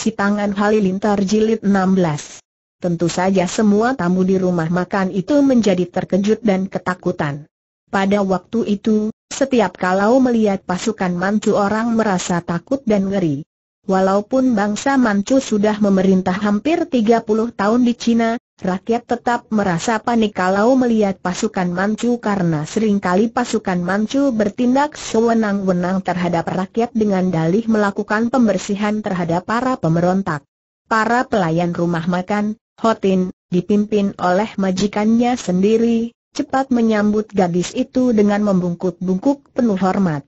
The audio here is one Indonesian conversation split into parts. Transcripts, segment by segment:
Si Tangan Halilintar Jilid 16 Tentu saja semua tamu di rumah makan itu menjadi terkejut dan ketakutan. Pada waktu itu, setiap kalau melihat pasukan Manchu orang merasa takut dan ngeri. Walaupun bangsa Manchu sudah memerintah hampir 30 tahun di Cina, Rakyat tetap merasa panik kalau melihat pasukan Manchu karena seringkali pasukan Manchu bertindak sewenang-wenang terhadap rakyat dengan dalih melakukan pembersihan terhadap para pemberontak. Para pelayan rumah makan, Hotin, dipimpin oleh majikannya sendiri, cepat menyambut gadis itu dengan membungkuk-bungkuk penuh hormat.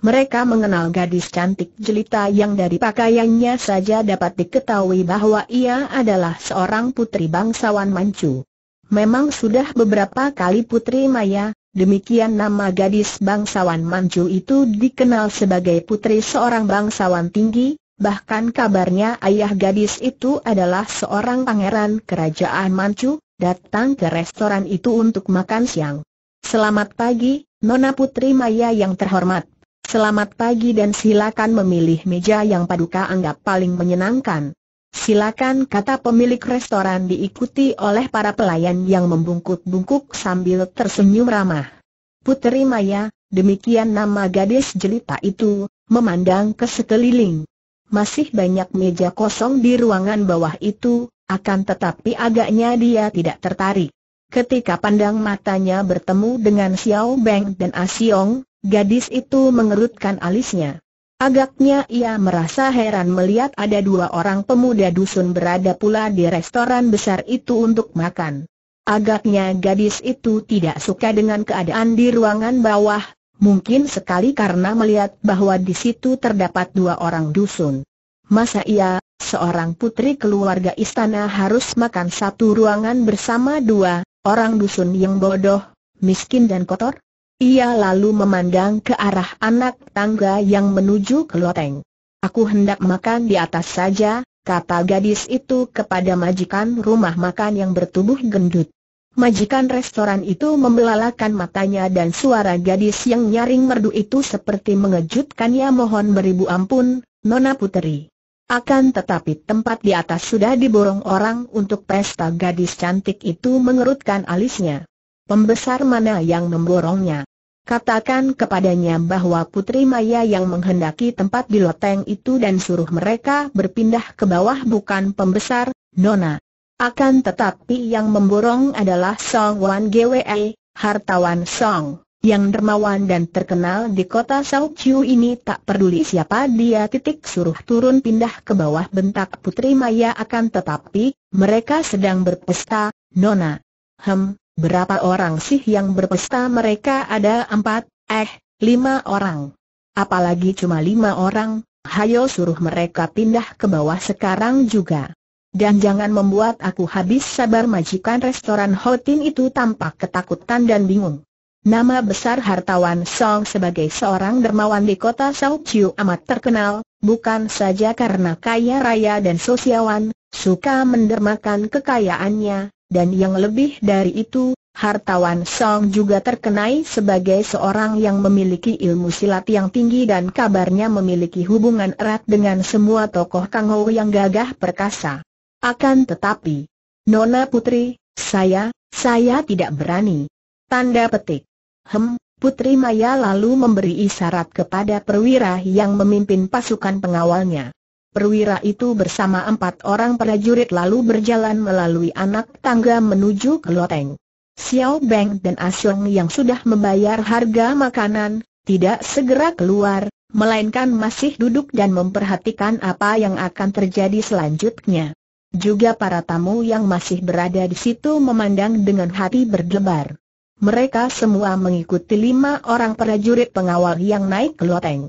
Mereka mengenal gadis cantik jelita yang dari pakaiannya saja dapat diketahui bahwa ia adalah seorang putri bangsawan Manchu. Memang sudah beberapa kali Putri Maya, demikian nama gadis bangsawan Manchu itu dikenal sebagai putri seorang bangsawan tinggi, bahkan kabarnya ayah gadis itu adalah seorang pangeran kerajaan Manchu, datang ke restoran itu untuk makan siang. Selamat pagi, Nona Putri Maya yang terhormat. Selamat pagi dan silakan memilih meja yang Paduka anggap paling menyenangkan. Silakan kata pemilik restoran diikuti oleh para pelayan yang membungkuk-bungkuk sambil tersenyum ramah. Putri Maya, demikian nama gadis jelita itu, memandang ke sekeliling. Masih banyak meja kosong di ruangan bawah itu, akan tetapi agaknya dia tidak tertarik. Ketika pandang matanya bertemu dengan Xiao Beng dan Asiong, ah Gadis itu mengerutkan alisnya. Agaknya ia merasa heran melihat ada dua orang pemuda dusun berada pula di restoran besar itu untuk makan. Agaknya gadis itu tidak suka dengan keadaan di ruangan bawah, mungkin sekali karena melihat bahwa di situ terdapat dua orang dusun. Masa ia, seorang putri keluarga istana harus makan satu ruangan bersama dua orang dusun yang bodoh, miskin dan kotor? Ia lalu memandang ke arah anak tangga yang menuju ke loteng. Aku hendak makan di atas saja, kata gadis itu kepada majikan rumah makan yang bertubuh gendut. Majikan restoran itu membelalakan matanya dan suara gadis yang nyaring merdu itu seperti mengejutkannya mohon beribu ampun, Nona Puteri. Akan tetapi tempat di atas sudah diborong orang untuk pesta gadis cantik itu mengerutkan alisnya. Pembesar mana yang memborongnya? Katakan kepadanya bahwa Putri Maya yang menghendaki tempat di loteng itu dan suruh mereka berpindah ke bawah bukan pembesar, Nona. Akan tetapi yang memborong adalah Song Wan Gwe, hartawan Song, yang dermawan dan terkenal di kota Sao Chiu ini tak peduli siapa dia titik suruh turun pindah ke bawah bentak Putri Maya akan tetapi, mereka sedang berpesta, Nona. Hem, Berapa orang sih yang berpesta mereka ada empat, eh, lima orang. Apalagi cuma lima orang, hayo suruh mereka pindah ke bawah sekarang juga. Dan jangan membuat aku habis sabar majikan restoran Hotin itu tampak ketakutan dan bingung. Nama besar hartawan Song sebagai seorang dermawan di kota Sao Chiu amat terkenal, bukan saja karena kaya raya dan sosiawan, suka mendermakan kekayaannya, dan yang lebih dari itu, hartawan Song juga terkenai sebagai seorang yang memiliki ilmu silat yang tinggi dan kabarnya memiliki hubungan erat dengan semua tokoh Kangho yang gagah perkasa. Akan tetapi, Nona Putri, saya, saya tidak berani. Tanda petik. Hem, Putri Maya lalu memberi isyarat kepada perwira yang memimpin pasukan pengawalnya. Perwira itu bersama empat orang prajurit lalu berjalan melalui anak tangga menuju ke loteng. Xiao Beng dan Asyong yang sudah membayar harga makanan, tidak segera keluar, melainkan masih duduk dan memperhatikan apa yang akan terjadi selanjutnya. Juga para tamu yang masih berada di situ memandang dengan hati berdebar. Mereka semua mengikuti lima orang prajurit pengawal yang naik ke loteng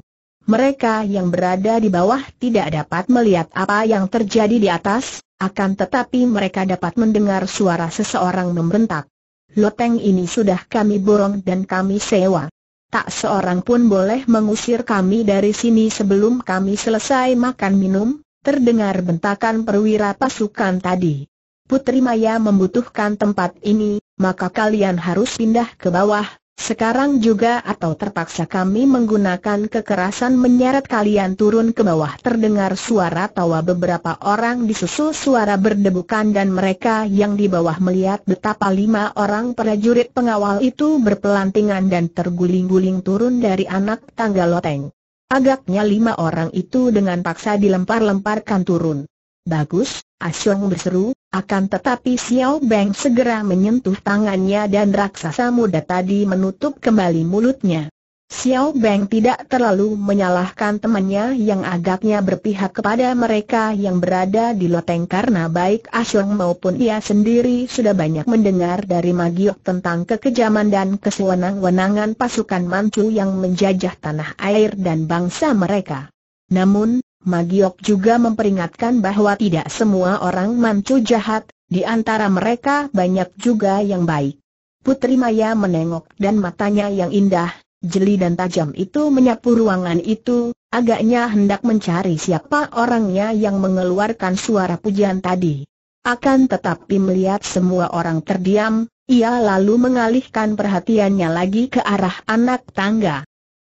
mereka yang berada di bawah tidak dapat melihat apa yang terjadi di atas, akan tetapi mereka dapat mendengar suara seseorang membentak. Loteng ini sudah kami borong dan kami sewa. Tak seorang pun boleh mengusir kami dari sini sebelum kami selesai makan minum, terdengar bentakan perwira pasukan tadi. Putri Maya membutuhkan tempat ini, maka kalian harus pindah ke bawah, sekarang juga atau terpaksa kami menggunakan kekerasan menyeret kalian turun ke bawah Terdengar suara tawa beberapa orang disusul suara berdebukan dan mereka yang di bawah melihat betapa lima orang prajurit pengawal itu berpelantingan dan terguling-guling turun dari anak tangga loteng Agaknya lima orang itu dengan paksa dilempar-lemparkan turun Bagus, Asyong berseru, akan tetapi Xiao Beng segera menyentuh tangannya dan raksasa muda tadi menutup kembali mulutnya. Xiao Beng tidak terlalu menyalahkan temannya yang agaknya berpihak kepada mereka yang berada di loteng karena baik Asyong maupun ia sendiri sudah banyak mendengar dari Magiok tentang kekejaman dan kesewenang-wenangan pasukan Manchu yang menjajah tanah air dan bangsa mereka. Namun, Magiok juga memperingatkan bahwa tidak semua orang mancu jahat, di antara mereka banyak juga yang baik. Putri Maya menengok dan matanya yang indah, jeli dan tajam itu menyapu ruangan itu, agaknya hendak mencari siapa orangnya yang mengeluarkan suara pujian tadi. Akan tetapi melihat semua orang terdiam, ia lalu mengalihkan perhatiannya lagi ke arah anak tangga.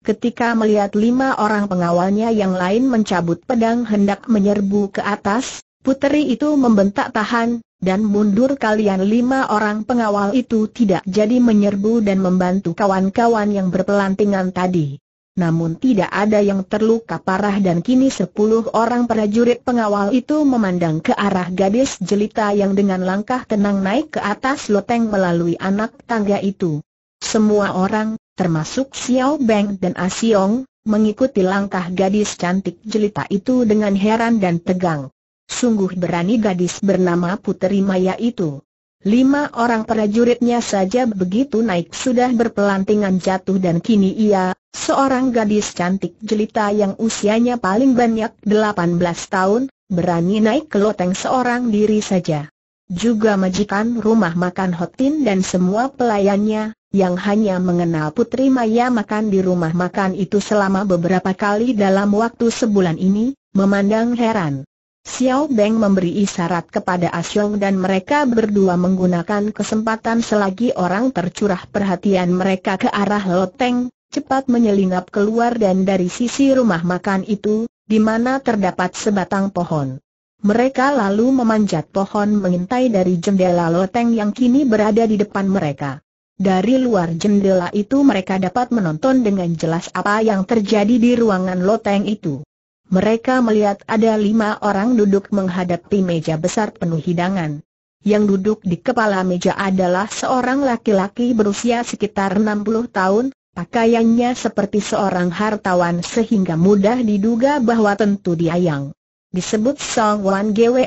Ketika melihat lima orang pengawalnya yang lain mencabut pedang hendak menyerbu ke atas, puteri itu membentak tahan, dan mundur kalian lima orang pengawal itu tidak jadi menyerbu dan membantu kawan-kawan yang berpelantingan tadi. Namun tidak ada yang terluka parah dan kini sepuluh orang prajurit pengawal itu memandang ke arah gadis jelita yang dengan langkah tenang naik ke atas loteng melalui anak tangga itu. Semua orang, termasuk Xiao Beng dan A Xiong, mengikuti langkah gadis cantik jelita itu dengan heran dan tegang. Sungguh berani gadis bernama Puteri Maya itu. Lima orang prajuritnya saja begitu naik sudah berpelantingan jatuh dan kini ia, seorang gadis cantik jelita yang usianya paling banyak 18 tahun, berani naik ke loteng seorang diri saja. Juga majikan rumah makan Hotin dan semua pelayannya, yang hanya mengenal Putri Maya makan di rumah makan itu selama beberapa kali dalam waktu sebulan ini, memandang heran. Xiao Beng memberi isyarat kepada Asyong dan mereka berdua menggunakan kesempatan selagi orang tercurah perhatian mereka ke arah loteng, cepat menyelinap keluar dan dari sisi rumah makan itu, di mana terdapat sebatang pohon. Mereka lalu memanjat pohon mengintai dari jendela loteng yang kini berada di depan mereka. Dari luar jendela itu mereka dapat menonton dengan jelas apa yang terjadi di ruangan loteng itu. Mereka melihat ada lima orang duduk menghadapi meja besar penuh hidangan. Yang duduk di kepala meja adalah seorang laki-laki berusia sekitar 60 tahun, pakaiannya seperti seorang hartawan sehingga mudah diduga bahwa tentu dia yang disebut Song Wan Gwe,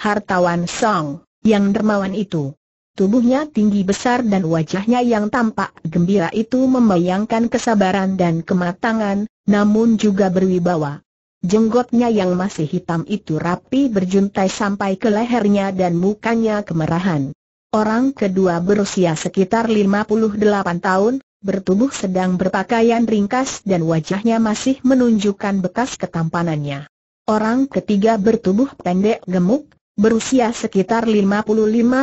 hartawan Song, yang dermawan itu. Tubuhnya tinggi besar dan wajahnya yang tampak gembira itu membayangkan kesabaran dan kematangan, namun juga berwibawa. Jenggotnya yang masih hitam itu rapi berjuntai sampai ke lehernya dan mukanya kemerahan. Orang kedua berusia sekitar 58 tahun, bertubuh sedang berpakaian ringkas dan wajahnya masih menunjukkan bekas ketampanannya. Orang ketiga bertubuh pendek gemuk, berusia sekitar 55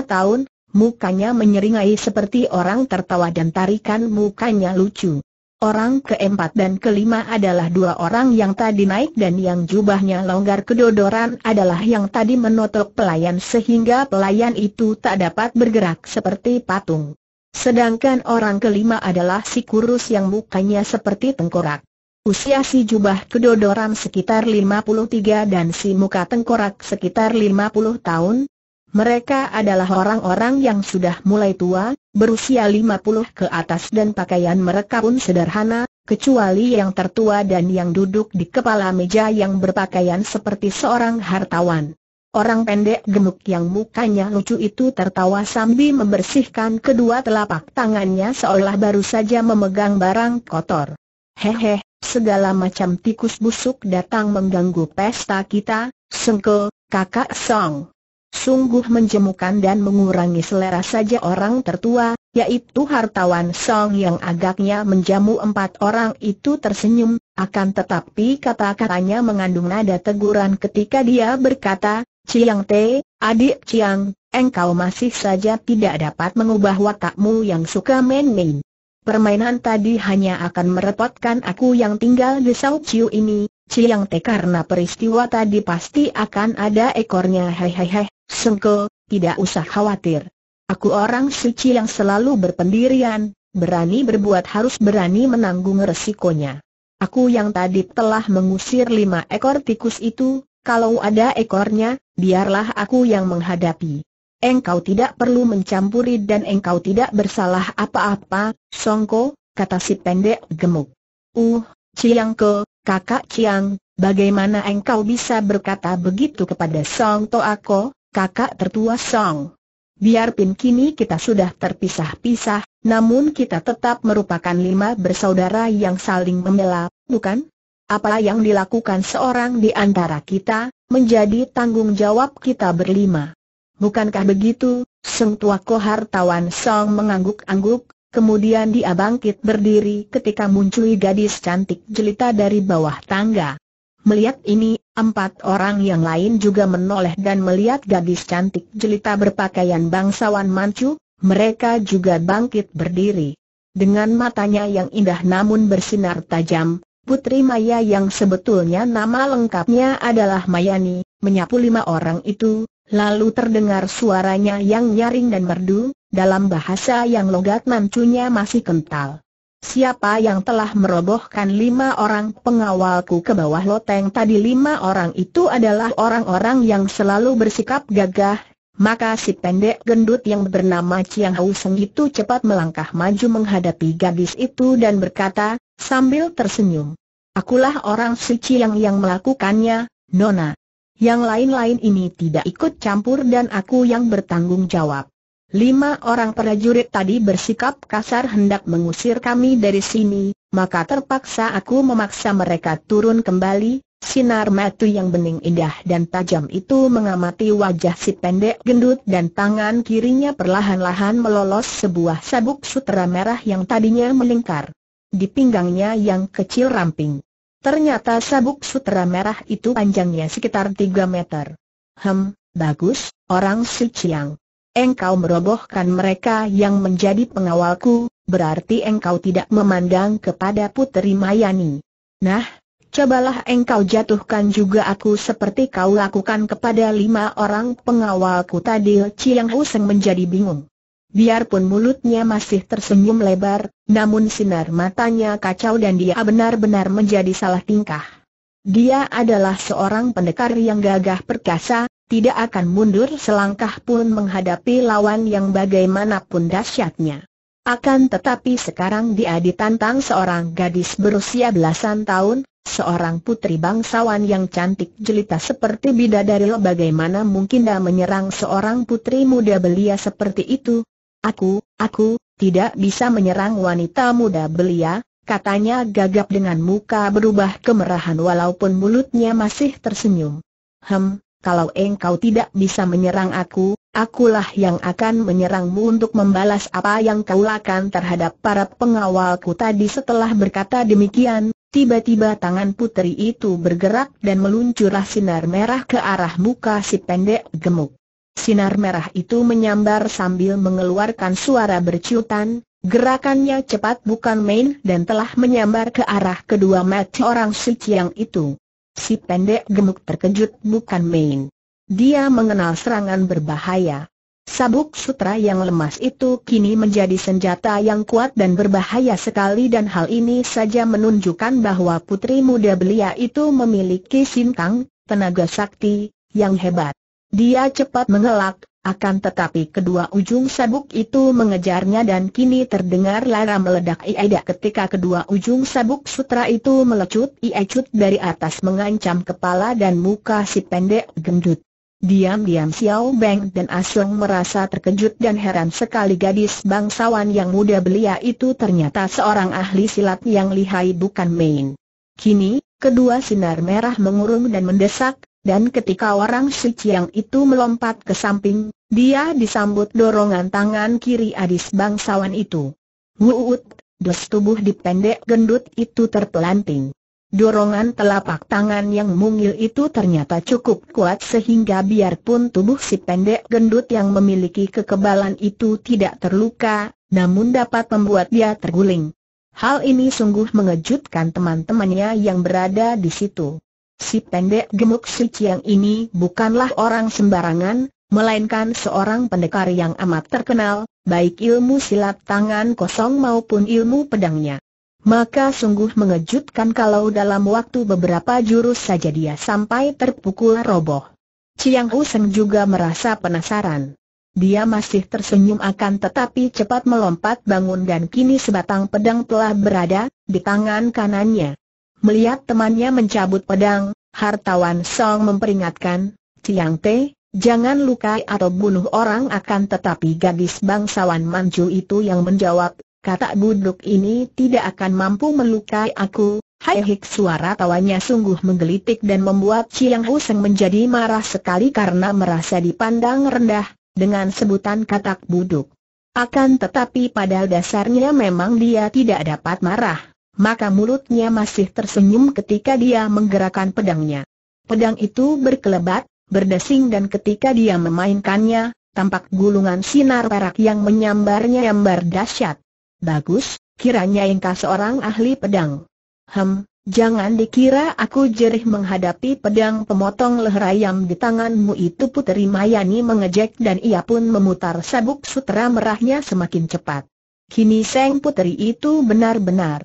tahun, mukanya menyeringai seperti orang tertawa dan tarikan mukanya lucu. Orang keempat dan kelima adalah dua orang yang tadi naik dan yang jubahnya longgar kedodoran adalah yang tadi menotok pelayan sehingga pelayan itu tak dapat bergerak seperti patung. Sedangkan orang kelima adalah si kurus yang mukanya seperti tengkorak. Usia si jubah kedodoran sekitar 53 dan si muka tengkorak sekitar 50 tahun, mereka adalah orang-orang yang sudah mulai tua, berusia 50 ke atas dan pakaian mereka pun sederhana, kecuali yang tertua dan yang duduk di kepala meja yang berpakaian seperti seorang hartawan. Orang pendek gemuk yang mukanya lucu itu tertawa sambil membersihkan kedua telapak tangannya seolah baru saja memegang barang kotor. Hehe, segala macam tikus busuk datang mengganggu pesta kita, sengkel, kakak Song sungguh menjemukan dan mengurangi selera saja orang tertua, yaitu hartawan Song yang agaknya menjamu empat orang itu tersenyum, akan tetapi kata-katanya mengandung nada teguran ketika dia berkata, Ciang Te, adik Ciang, engkau masih saja tidak dapat mengubah watakmu yang suka main-main. Permainan tadi hanya akan merepotkan aku yang tinggal di Sao Chiu ini, Ciang Te karena peristiwa tadi pasti akan ada ekornya hehehe. Sengko, tidak usah khawatir. Aku orang suci yang selalu berpendirian, berani berbuat harus berani menanggung resikonya. Aku yang tadi telah mengusir lima ekor tikus itu, kalau ada ekornya, biarlah aku yang menghadapi. Engkau tidak perlu mencampuri dan engkau tidak bersalah apa-apa, Songko, kata si pendek gemuk. Uh, Ciangko, kakak Ciang, bagaimana engkau bisa berkata begitu kepada Songto Ako? kakak tertua Song. Biarpun kini kita sudah terpisah-pisah, namun kita tetap merupakan lima bersaudara yang saling membela, bukan? Apa yang dilakukan seorang di antara kita, menjadi tanggung jawab kita berlima. Bukankah begitu? Seng tua kohar tawan Song mengangguk-angguk, kemudian dia bangkit berdiri ketika muncul gadis cantik jelita dari bawah tangga. Melihat ini, empat orang yang lain juga menoleh dan melihat gadis cantik jelita berpakaian bangsawan Manchu, mereka juga bangkit berdiri. Dengan matanya yang indah namun bersinar tajam, Putri Maya yang sebetulnya nama lengkapnya adalah Mayani, menyapu lima orang itu, lalu terdengar suaranya yang nyaring dan merdu, dalam bahasa yang logat mancunya masih kental. Siapa yang telah merobohkan lima orang pengawalku ke bawah loteng tadi lima orang itu adalah orang-orang yang selalu bersikap gagah, maka si pendek gendut yang bernama Chiang Hau Seng itu cepat melangkah maju menghadapi gadis itu dan berkata, sambil tersenyum. Akulah orang suci yang yang melakukannya, Nona. Yang lain-lain ini tidak ikut campur dan aku yang bertanggung jawab. Lima orang prajurit tadi bersikap kasar hendak mengusir kami dari sini, maka terpaksa aku memaksa mereka turun kembali. Sinar mata yang bening indah dan tajam itu mengamati wajah si pendek gendut dan tangan kirinya perlahan-lahan melolos sebuah sabuk sutera merah yang tadinya melingkar di pinggangnya yang kecil ramping. Ternyata sabuk sutera merah itu panjangnya sekitar 3 meter. Hem, bagus, orang Sichiang engkau merobohkan mereka yang menjadi pengawalku, berarti engkau tidak memandang kepada Putri Mayani. Nah, cobalah engkau jatuhkan juga aku seperti kau lakukan kepada lima orang pengawalku tadi Chiang Huseng menjadi bingung. Biarpun mulutnya masih tersenyum lebar, namun sinar matanya kacau dan dia benar-benar menjadi salah tingkah. Dia adalah seorang pendekar yang gagah perkasa, tidak akan mundur selangkah pun menghadapi lawan yang bagaimanapun dahsyatnya. Akan tetapi sekarang dia ditantang seorang gadis berusia belasan tahun, seorang putri bangsawan yang cantik jelita seperti bidadari bagaimana mungkin dia menyerang seorang putri muda belia seperti itu? Aku, aku, tidak bisa menyerang wanita muda belia, katanya gagap dengan muka berubah kemerahan walaupun mulutnya masih tersenyum. Hem, kalau engkau tidak bisa menyerang aku, akulah yang akan menyerangmu untuk membalas apa yang kau lakukan terhadap para pengawalku tadi setelah berkata demikian, tiba-tiba tangan putri itu bergerak dan meluncurlah sinar merah ke arah muka si pendek gemuk. Sinar merah itu menyambar sambil mengeluarkan suara berciutan, gerakannya cepat bukan main dan telah menyambar ke arah kedua mata orang suci yang itu. Si pendek gemuk terkejut bukan main. Dia mengenal serangan berbahaya. Sabuk sutra yang lemas itu kini menjadi senjata yang kuat dan berbahaya sekali dan hal ini saja menunjukkan bahwa putri muda belia itu memiliki sintang, tenaga sakti, yang hebat. Dia cepat mengelak, akan tetapi kedua ujung sabuk itu mengejarnya dan kini terdengar lara meledak Ieda ketika kedua ujung sabuk sutra itu melecut Iecut dari atas mengancam kepala dan muka si pendek gendut. Diam-diam Xiao Beng dan Asong ah merasa terkejut dan heran sekali gadis bangsawan yang muda belia itu ternyata seorang ahli silat yang lihai bukan main. Kini, kedua sinar merah mengurung dan mendesak, dan ketika orang yang itu melompat ke samping, dia disambut dorongan tangan kiri adis bangsawan itu. Wuut, dos tubuh dipendek gendut itu terpelanting. Dorongan telapak tangan yang mungil itu ternyata cukup kuat sehingga biarpun tubuh si pendek gendut yang memiliki kekebalan itu tidak terluka, namun dapat membuat dia terguling. Hal ini sungguh mengejutkan teman-temannya yang berada di situ. Si pendek gemuk Si ciang ini bukanlah orang sembarangan, melainkan seorang pendekar yang amat terkenal, baik ilmu silat tangan kosong maupun ilmu pedangnya. Maka sungguh mengejutkan kalau dalam waktu beberapa jurus saja dia sampai terpukul roboh. Chiang Hu Seng juga merasa penasaran. Dia masih tersenyum akan tetapi cepat melompat bangun dan kini sebatang pedang telah berada di tangan kanannya. Melihat temannya mencabut pedang, hartawan Song memperingatkan, Ciang Te, jangan lukai atau bunuh orang akan tetapi gadis bangsawan Manju itu yang menjawab, kata buduk ini tidak akan mampu melukai aku, Hai hik suara tawanya sungguh menggelitik dan membuat Chiang Huseng menjadi marah sekali karena merasa dipandang rendah, dengan sebutan katak buduk. Akan tetapi pada dasarnya memang dia tidak dapat marah maka mulutnya masih tersenyum ketika dia menggerakkan pedangnya. Pedang itu berkelebat, berdesing dan ketika dia memainkannya, tampak gulungan sinar perak yang menyambarnya yang dahsyat. Bagus, kiranya engkau seorang ahli pedang. Hem, jangan dikira aku jerih menghadapi pedang pemotong leher ayam di tanganmu itu Puteri Mayani mengejek dan ia pun memutar sabuk sutra merahnya semakin cepat. Kini Seng Putri itu benar-benar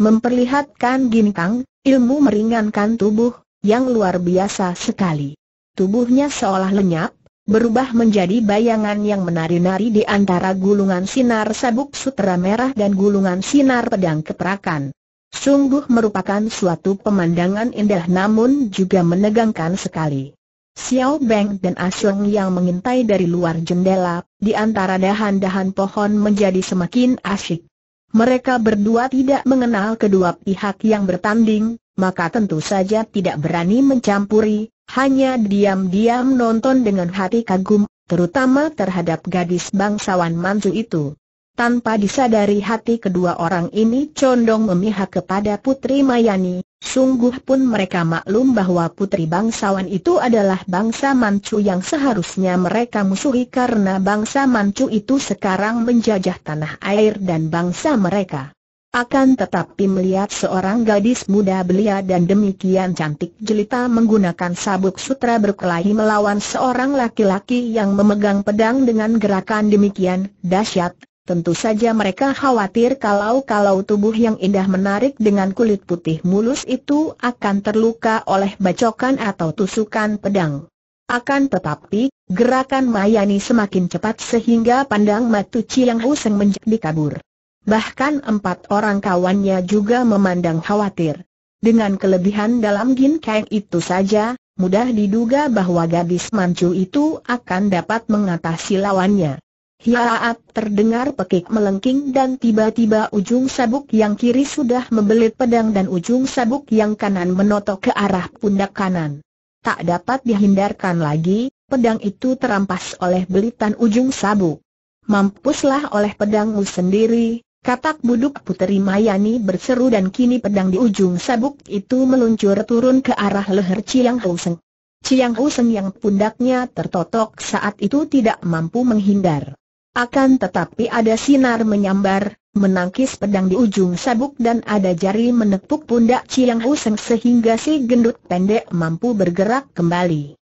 Memperlihatkan ginkang, ilmu meringankan tubuh, yang luar biasa sekali. Tubuhnya seolah lenyap, berubah menjadi bayangan yang menari-nari di antara gulungan sinar sabuk sutra merah dan gulungan sinar pedang keperakan. Sungguh merupakan suatu pemandangan indah namun juga menegangkan sekali. Xiao Beng dan Asyong yang mengintai dari luar jendela, di antara dahan-dahan pohon menjadi semakin asyik mereka berdua tidak mengenal kedua pihak yang bertanding, maka tentu saja tidak berani mencampuri, hanya diam-diam nonton dengan hati kagum, terutama terhadap gadis bangsawan Manzu itu. Tanpa disadari hati kedua orang ini condong memihak kepada Putri Mayani, Sungguh pun mereka maklum bahwa putri bangsawan itu adalah bangsa Manchu yang seharusnya mereka musuhi karena bangsa Manchu itu sekarang menjajah tanah air dan bangsa mereka. Akan tetapi melihat seorang gadis muda belia dan demikian cantik jelita menggunakan sabuk sutra berkelahi melawan seorang laki-laki yang memegang pedang dengan gerakan demikian dahsyat, Tentu saja mereka khawatir kalau-kalau tubuh yang indah menarik dengan kulit putih mulus itu akan terluka oleh bacokan atau tusukan pedang. Akan tetapi, gerakan Mayani semakin cepat sehingga pandang Matu Chiang Huseng menjadi kabur. Bahkan empat orang kawannya juga memandang khawatir. Dengan kelebihan dalam Gin Kang itu saja, mudah diduga bahwa gadis mancu itu akan dapat mengatasi lawannya. Hiaat terdengar pekik melengking dan tiba-tiba ujung sabuk yang kiri sudah membelit pedang dan ujung sabuk yang kanan menotok ke arah pundak kanan. Tak dapat dihindarkan lagi, pedang itu terampas oleh belitan ujung sabuk. Mampuslah oleh pedangmu sendiri, katak buduk puteri Mayani berseru dan kini pedang di ujung sabuk itu meluncur turun ke arah leher Chiang Hou Seng. Chiang Hou yang pundaknya tertotok saat itu tidak mampu menghindar. Akan tetapi ada sinar menyambar, menangkis pedang di ujung sabuk dan ada jari menepuk pundak Ciang Hu sehingga si gendut pendek mampu bergerak kembali.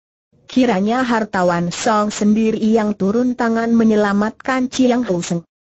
Kiranya hartawan Song sendiri yang turun tangan menyelamatkan Ciang Hu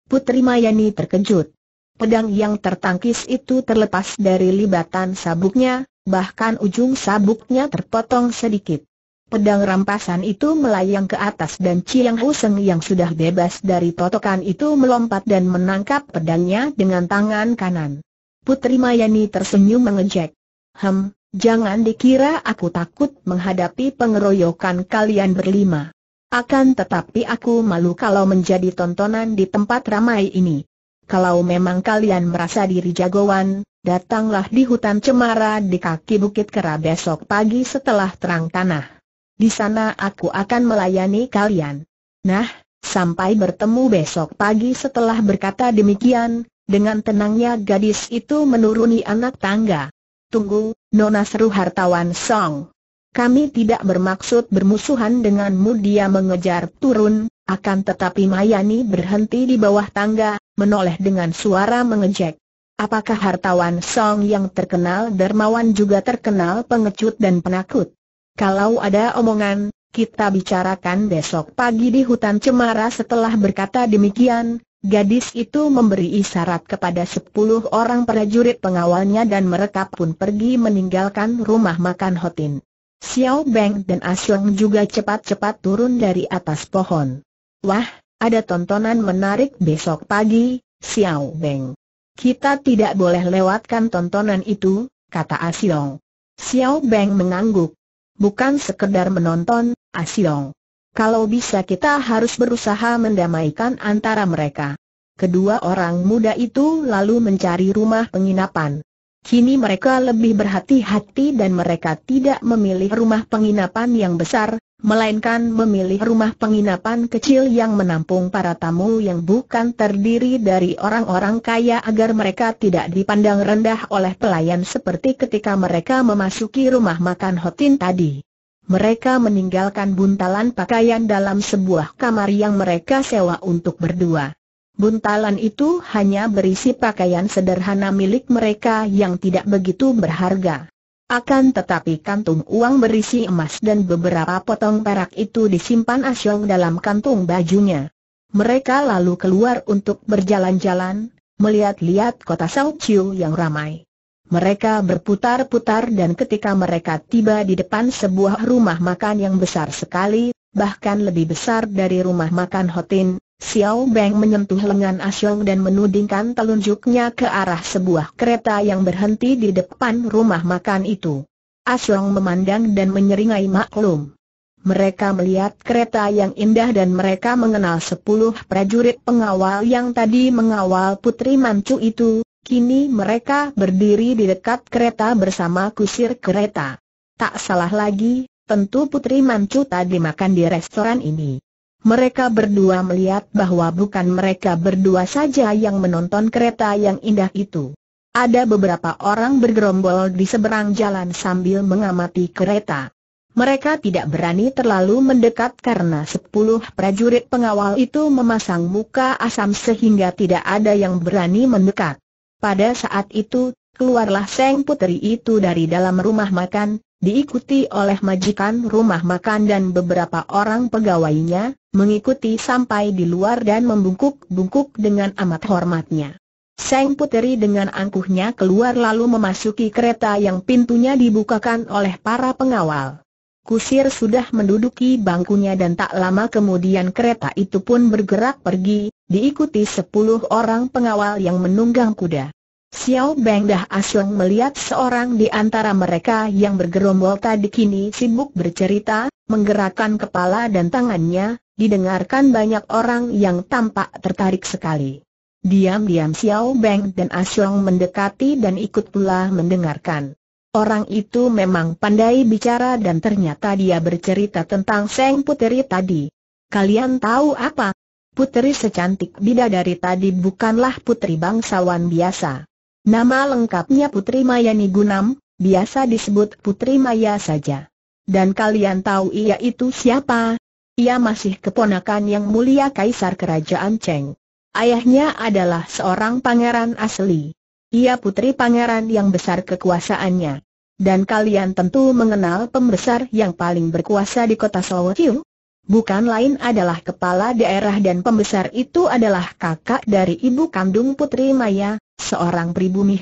Putri Mayani terkejut. Pedang yang tertangkis itu terlepas dari libatan sabuknya, bahkan ujung sabuknya terpotong sedikit. Pedang rampasan itu melayang ke atas dan Chiang Hu Seng yang sudah bebas dari totokan itu melompat dan menangkap pedangnya dengan tangan kanan. Putri Mayani tersenyum mengejek. Hem, jangan dikira aku takut menghadapi pengeroyokan kalian berlima. Akan tetapi aku malu kalau menjadi tontonan di tempat ramai ini. Kalau memang kalian merasa diri jagoan, datanglah di hutan cemara di kaki Bukit Kera besok pagi setelah terang tanah. Di sana aku akan melayani kalian. Nah, sampai bertemu besok pagi setelah berkata demikian, dengan tenangnya gadis itu menuruni anak tangga. Tunggu, Nona seru hartawan Song. Kami tidak bermaksud bermusuhan denganmu dia mengejar turun, akan tetapi Mayani berhenti di bawah tangga, menoleh dengan suara mengejek. Apakah hartawan Song yang terkenal dermawan juga terkenal pengecut dan penakut? Kalau ada omongan, kita bicarakan besok pagi di hutan cemara setelah berkata demikian, gadis itu memberi isyarat kepada sepuluh orang prajurit pengawalnya dan mereka pun pergi meninggalkan rumah makan Hotin. Xiao Beng dan Asyong ah juga cepat-cepat turun dari atas pohon. Wah, ada tontonan menarik besok pagi, Xiao Beng. Kita tidak boleh lewatkan tontonan itu, kata Asyong. Ah Xiao Beng mengangguk, bukan sekedar menonton, Asyong. Kalau bisa kita harus berusaha mendamaikan antara mereka. Kedua orang muda itu lalu mencari rumah penginapan. Kini mereka lebih berhati-hati dan mereka tidak memilih rumah penginapan yang besar, melainkan memilih rumah penginapan kecil yang menampung para tamu yang bukan terdiri dari orang-orang kaya agar mereka tidak dipandang rendah oleh pelayan seperti ketika mereka memasuki rumah makan Hotin tadi. Mereka meninggalkan buntalan pakaian dalam sebuah kamar yang mereka sewa untuk berdua. Buntalan itu hanya berisi pakaian sederhana milik mereka yang tidak begitu berharga. Akan tetapi kantung uang berisi emas dan beberapa potong perak itu disimpan Asyong dalam kantung bajunya. Mereka lalu keluar untuk berjalan-jalan, melihat-lihat kota Sauciu yang ramai. Mereka berputar-putar dan ketika mereka tiba di depan sebuah rumah makan yang besar sekali, bahkan lebih besar dari rumah makan Hotin, Xiao Beng menyentuh lengan Asyong dan menudingkan telunjuknya ke arah sebuah kereta yang berhenti di depan rumah makan itu. Asyong memandang dan menyeringai maklum. Mereka melihat kereta yang indah dan mereka mengenal sepuluh prajurit pengawal yang tadi mengawal Putri Mancu itu, kini mereka berdiri di dekat kereta bersama kusir kereta. Tak salah lagi, tentu Putri Mancu tadi makan di restoran ini. Mereka berdua melihat bahwa bukan mereka berdua saja yang menonton kereta yang indah itu. Ada beberapa orang bergerombol di seberang jalan sambil mengamati kereta. Mereka tidak berani terlalu mendekat karena sepuluh prajurit pengawal itu memasang muka asam sehingga tidak ada yang berani mendekat. Pada saat itu, keluarlah Seng Putri itu dari dalam rumah makan, diikuti oleh majikan rumah makan dan beberapa orang pegawainya, mengikuti sampai di luar dan membungkuk-bungkuk dengan amat hormatnya. Seng Puteri dengan angkuhnya keluar lalu memasuki kereta yang pintunya dibukakan oleh para pengawal. Kusir sudah menduduki bangkunya dan tak lama kemudian kereta itu pun bergerak pergi, diikuti sepuluh orang pengawal yang menunggang kuda. Xiao Beng dah asyong melihat seorang di antara mereka yang bergerombol tadi kini sibuk bercerita, menggerakkan kepala dan tangannya, didengarkan banyak orang yang tampak tertarik sekali. Diam-diam Xiao Beng dan Asyong mendekati dan ikut pula mendengarkan. Orang itu memang pandai bicara dan ternyata dia bercerita tentang Seng Puteri tadi. Kalian tahu apa? Puteri secantik bidadari tadi bukanlah putri bangsawan biasa. Nama lengkapnya Putri Maya Gunam, biasa disebut Putri Maya saja. Dan kalian tahu ia itu siapa? Ia masih keponakan yang mulia Kaisar Kerajaan Cheng. Ayahnya adalah seorang pangeran asli. Ia putri pangeran yang besar kekuasaannya. Dan kalian tentu mengenal pembesar yang paling berkuasa di kota Sowekiu? Bukan lain adalah kepala daerah dan pembesar itu adalah kakak dari ibu kandung Putri Maya, seorang pribumi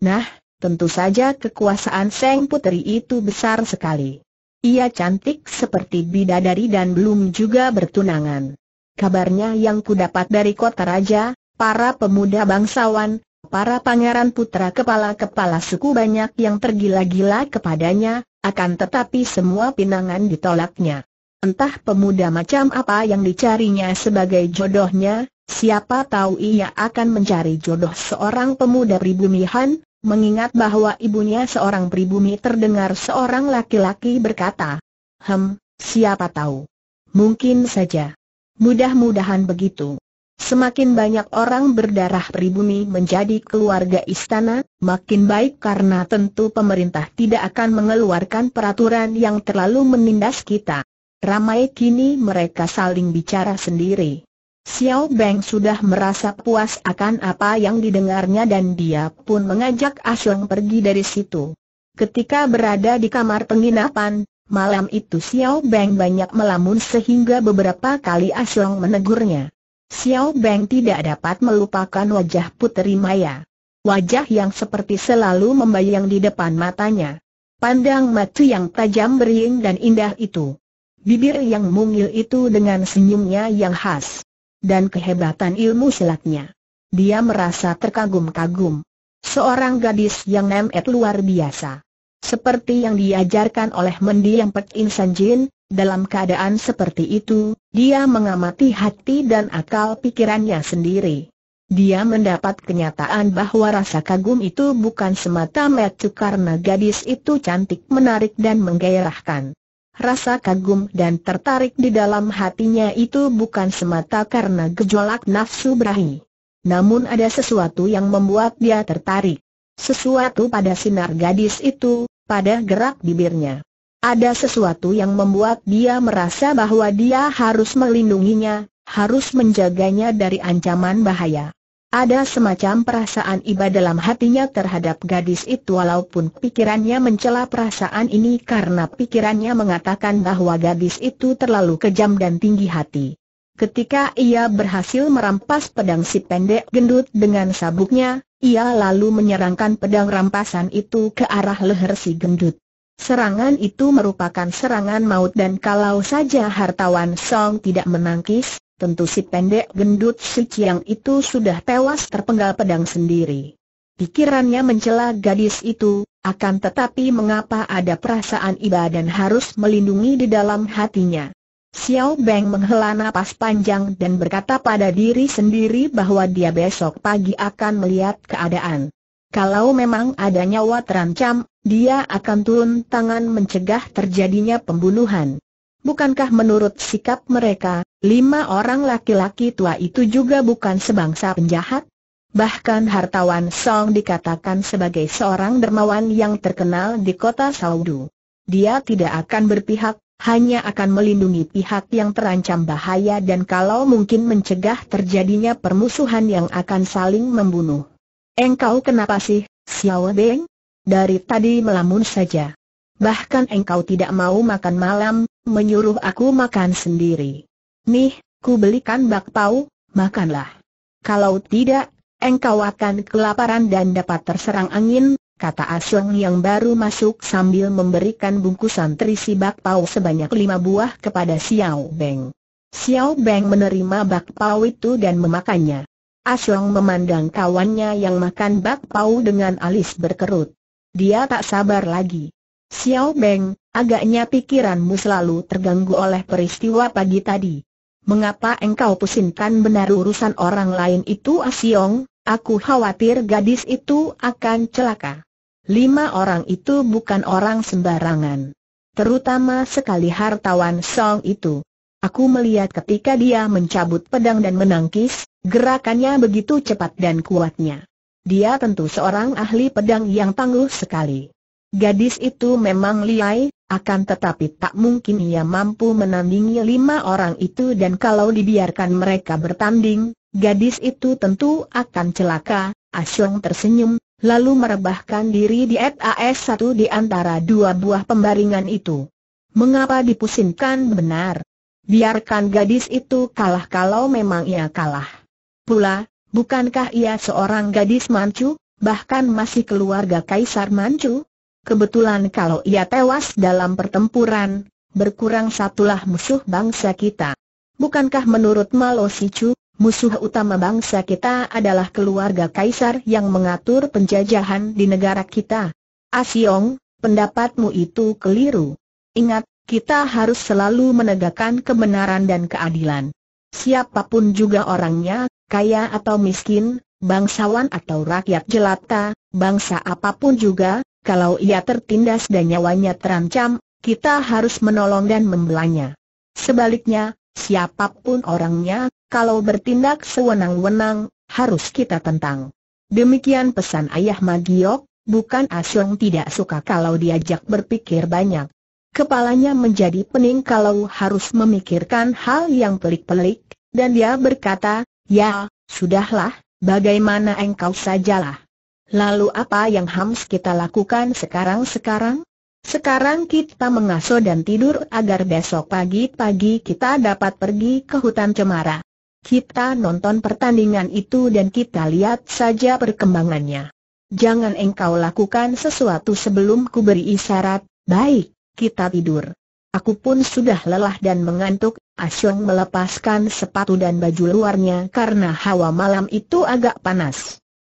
Nah, tentu saja kekuasaan Seng Putri itu besar sekali. Ia cantik seperti bidadari dan belum juga bertunangan. Kabarnya yang kudapat dari kota raja, para pemuda bangsawan, para pangeran putra kepala-kepala suku banyak yang tergila-gila kepadanya, akan tetapi semua pinangan ditolaknya. Entah pemuda macam apa yang dicarinya sebagai jodohnya, Siapa tahu ia akan mencari jodoh seorang pemuda pribumi Han, mengingat bahwa ibunya seorang pribumi terdengar seorang laki-laki berkata, Hem, siapa tahu. Mungkin saja. Mudah-mudahan begitu. Semakin banyak orang berdarah pribumi menjadi keluarga istana, makin baik karena tentu pemerintah tidak akan mengeluarkan peraturan yang terlalu menindas kita. Ramai kini mereka saling bicara sendiri. Xiao Beng sudah merasa puas akan apa yang didengarnya dan dia pun mengajak Asyong pergi dari situ. Ketika berada di kamar penginapan, malam itu Xiao Beng banyak melamun sehingga beberapa kali Asyong menegurnya. Xiao Beng tidak dapat melupakan wajah Putri Maya. Wajah yang seperti selalu membayang di depan matanya. Pandang mata yang tajam beriing dan indah itu. Bibir yang mungil itu dengan senyumnya yang khas dan kehebatan ilmu silatnya. Dia merasa terkagum-kagum. Seorang gadis yang nemet luar biasa. Seperti yang diajarkan oleh mendiang Pek Insan Jin, dalam keadaan seperti itu, dia mengamati hati dan akal pikirannya sendiri. Dia mendapat kenyataan bahwa rasa kagum itu bukan semata-mata karena gadis itu cantik menarik dan menggairahkan. Rasa kagum dan tertarik di dalam hatinya itu bukan semata karena gejolak nafsu berahi. Namun ada sesuatu yang membuat dia tertarik. Sesuatu pada sinar gadis itu, pada gerak bibirnya. Ada sesuatu yang membuat dia merasa bahwa dia harus melindunginya, harus menjaganya dari ancaman bahaya. Ada semacam perasaan iba dalam hatinya terhadap gadis itu walaupun pikirannya mencela perasaan ini karena pikirannya mengatakan bahwa gadis itu terlalu kejam dan tinggi hati. Ketika ia berhasil merampas pedang si pendek gendut dengan sabuknya, ia lalu menyerangkan pedang rampasan itu ke arah leher si gendut. Serangan itu merupakan serangan maut dan kalau saja hartawan Song tidak menangkis, Tentu si pendek gendut si Ciang itu sudah tewas terpenggal pedang sendiri. Pikirannya mencela gadis itu, akan tetapi mengapa ada perasaan iba dan harus melindungi di dalam hatinya. Xiao Beng menghela napas panjang dan berkata pada diri sendiri bahwa dia besok pagi akan melihat keadaan. Kalau memang ada nyawa terancam, dia akan turun tangan mencegah terjadinya pembunuhan. Bukankah menurut sikap mereka, lima orang laki-laki tua itu juga bukan sebangsa penjahat? Bahkan hartawan Song dikatakan sebagai seorang dermawan yang terkenal di kota Saudu. Dia tidak akan berpihak, hanya akan melindungi pihak yang terancam bahaya dan kalau mungkin mencegah terjadinya permusuhan yang akan saling membunuh. Engkau kenapa sih, Xiao Beng? Dari tadi melamun saja. Bahkan engkau tidak mau makan malam, menyuruh aku makan sendiri. Nih, ku belikan bakpao, makanlah. Kalau tidak, engkau akan kelaparan dan dapat terserang angin, kata Asyong yang baru masuk sambil memberikan bungkusan terisi bakpao sebanyak lima buah kepada Xiao Beng. Xiao Beng menerima bakpao itu dan memakannya. Asyong memandang kawannya yang makan bakpao dengan alis berkerut. Dia tak sabar lagi. Xiao Beng, agaknya pikiranmu selalu terganggu oleh peristiwa pagi tadi. Mengapa engkau pusingkan benar urusan orang lain itu Asiong, ah aku khawatir gadis itu akan celaka. Lima orang itu bukan orang sembarangan. Terutama sekali hartawan Song itu. Aku melihat ketika dia mencabut pedang dan menangkis, gerakannya begitu cepat dan kuatnya. Dia tentu seorang ahli pedang yang tangguh sekali. Gadis itu memang liai, akan tetapi tak mungkin ia mampu menandingi lima orang itu dan kalau dibiarkan mereka bertanding, gadis itu tentu akan celaka. Asyong tersenyum, lalu merebahkan diri di atas satu di antara dua buah pembaringan itu. Mengapa dipusingkan benar? Biarkan gadis itu kalah kalau memang ia kalah. Pula, bukankah ia seorang gadis mancu, bahkan masih keluarga Kaisar Manchu? Kebetulan kalau ia tewas dalam pertempuran, berkurang satulah musuh bangsa kita. Bukankah menurut Malo Sichu, musuh utama bangsa kita adalah keluarga kaisar yang mengatur penjajahan di negara kita? Asiong, pendapatmu itu keliru. Ingat, kita harus selalu menegakkan kebenaran dan keadilan. Siapapun juga orangnya, kaya atau miskin, bangsawan atau rakyat jelata, bangsa apapun juga, kalau ia tertindas dan nyawanya terancam, kita harus menolong dan membelanya. Sebaliknya, siapapun orangnya, kalau bertindak sewenang-wenang, harus kita tentang. Demikian pesan ayah Magiok, bukan Asyong tidak suka kalau diajak berpikir banyak. Kepalanya menjadi pening kalau harus memikirkan hal yang pelik-pelik, dan dia berkata, Ya, sudahlah, bagaimana engkau sajalah. Lalu apa yang hams kita lakukan sekarang-sekarang? Sekarang kita mengasuh dan tidur agar besok pagi-pagi kita dapat pergi ke hutan cemara. Kita nonton pertandingan itu dan kita lihat saja perkembangannya. Jangan engkau lakukan sesuatu sebelum ku beri isyarat, baik, kita tidur. Aku pun sudah lelah dan mengantuk, Asyong melepaskan sepatu dan baju luarnya karena hawa malam itu agak panas.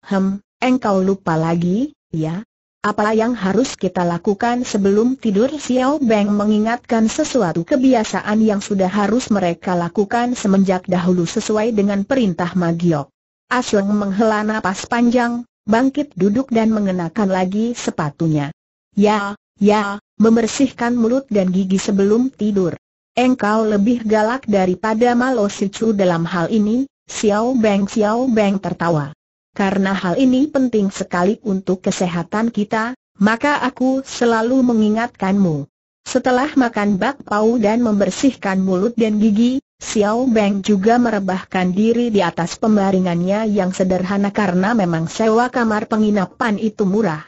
Hem, Engkau lupa lagi, ya? Apa yang harus kita lakukan sebelum tidur Xiao Beng mengingatkan sesuatu kebiasaan yang sudah harus mereka lakukan semenjak dahulu sesuai dengan perintah Magiok. Asyong menghela napas panjang, bangkit duduk dan mengenakan lagi sepatunya. Ya, ya, membersihkan mulut dan gigi sebelum tidur. Engkau lebih galak daripada Malo Sichu dalam hal ini, Xiao Beng Xiao Beng tertawa karena hal ini penting sekali untuk kesehatan kita, maka aku selalu mengingatkanmu. Setelah makan bakpao dan membersihkan mulut dan gigi, Xiao Beng juga merebahkan diri di atas pembaringannya yang sederhana karena memang sewa kamar penginapan itu murah.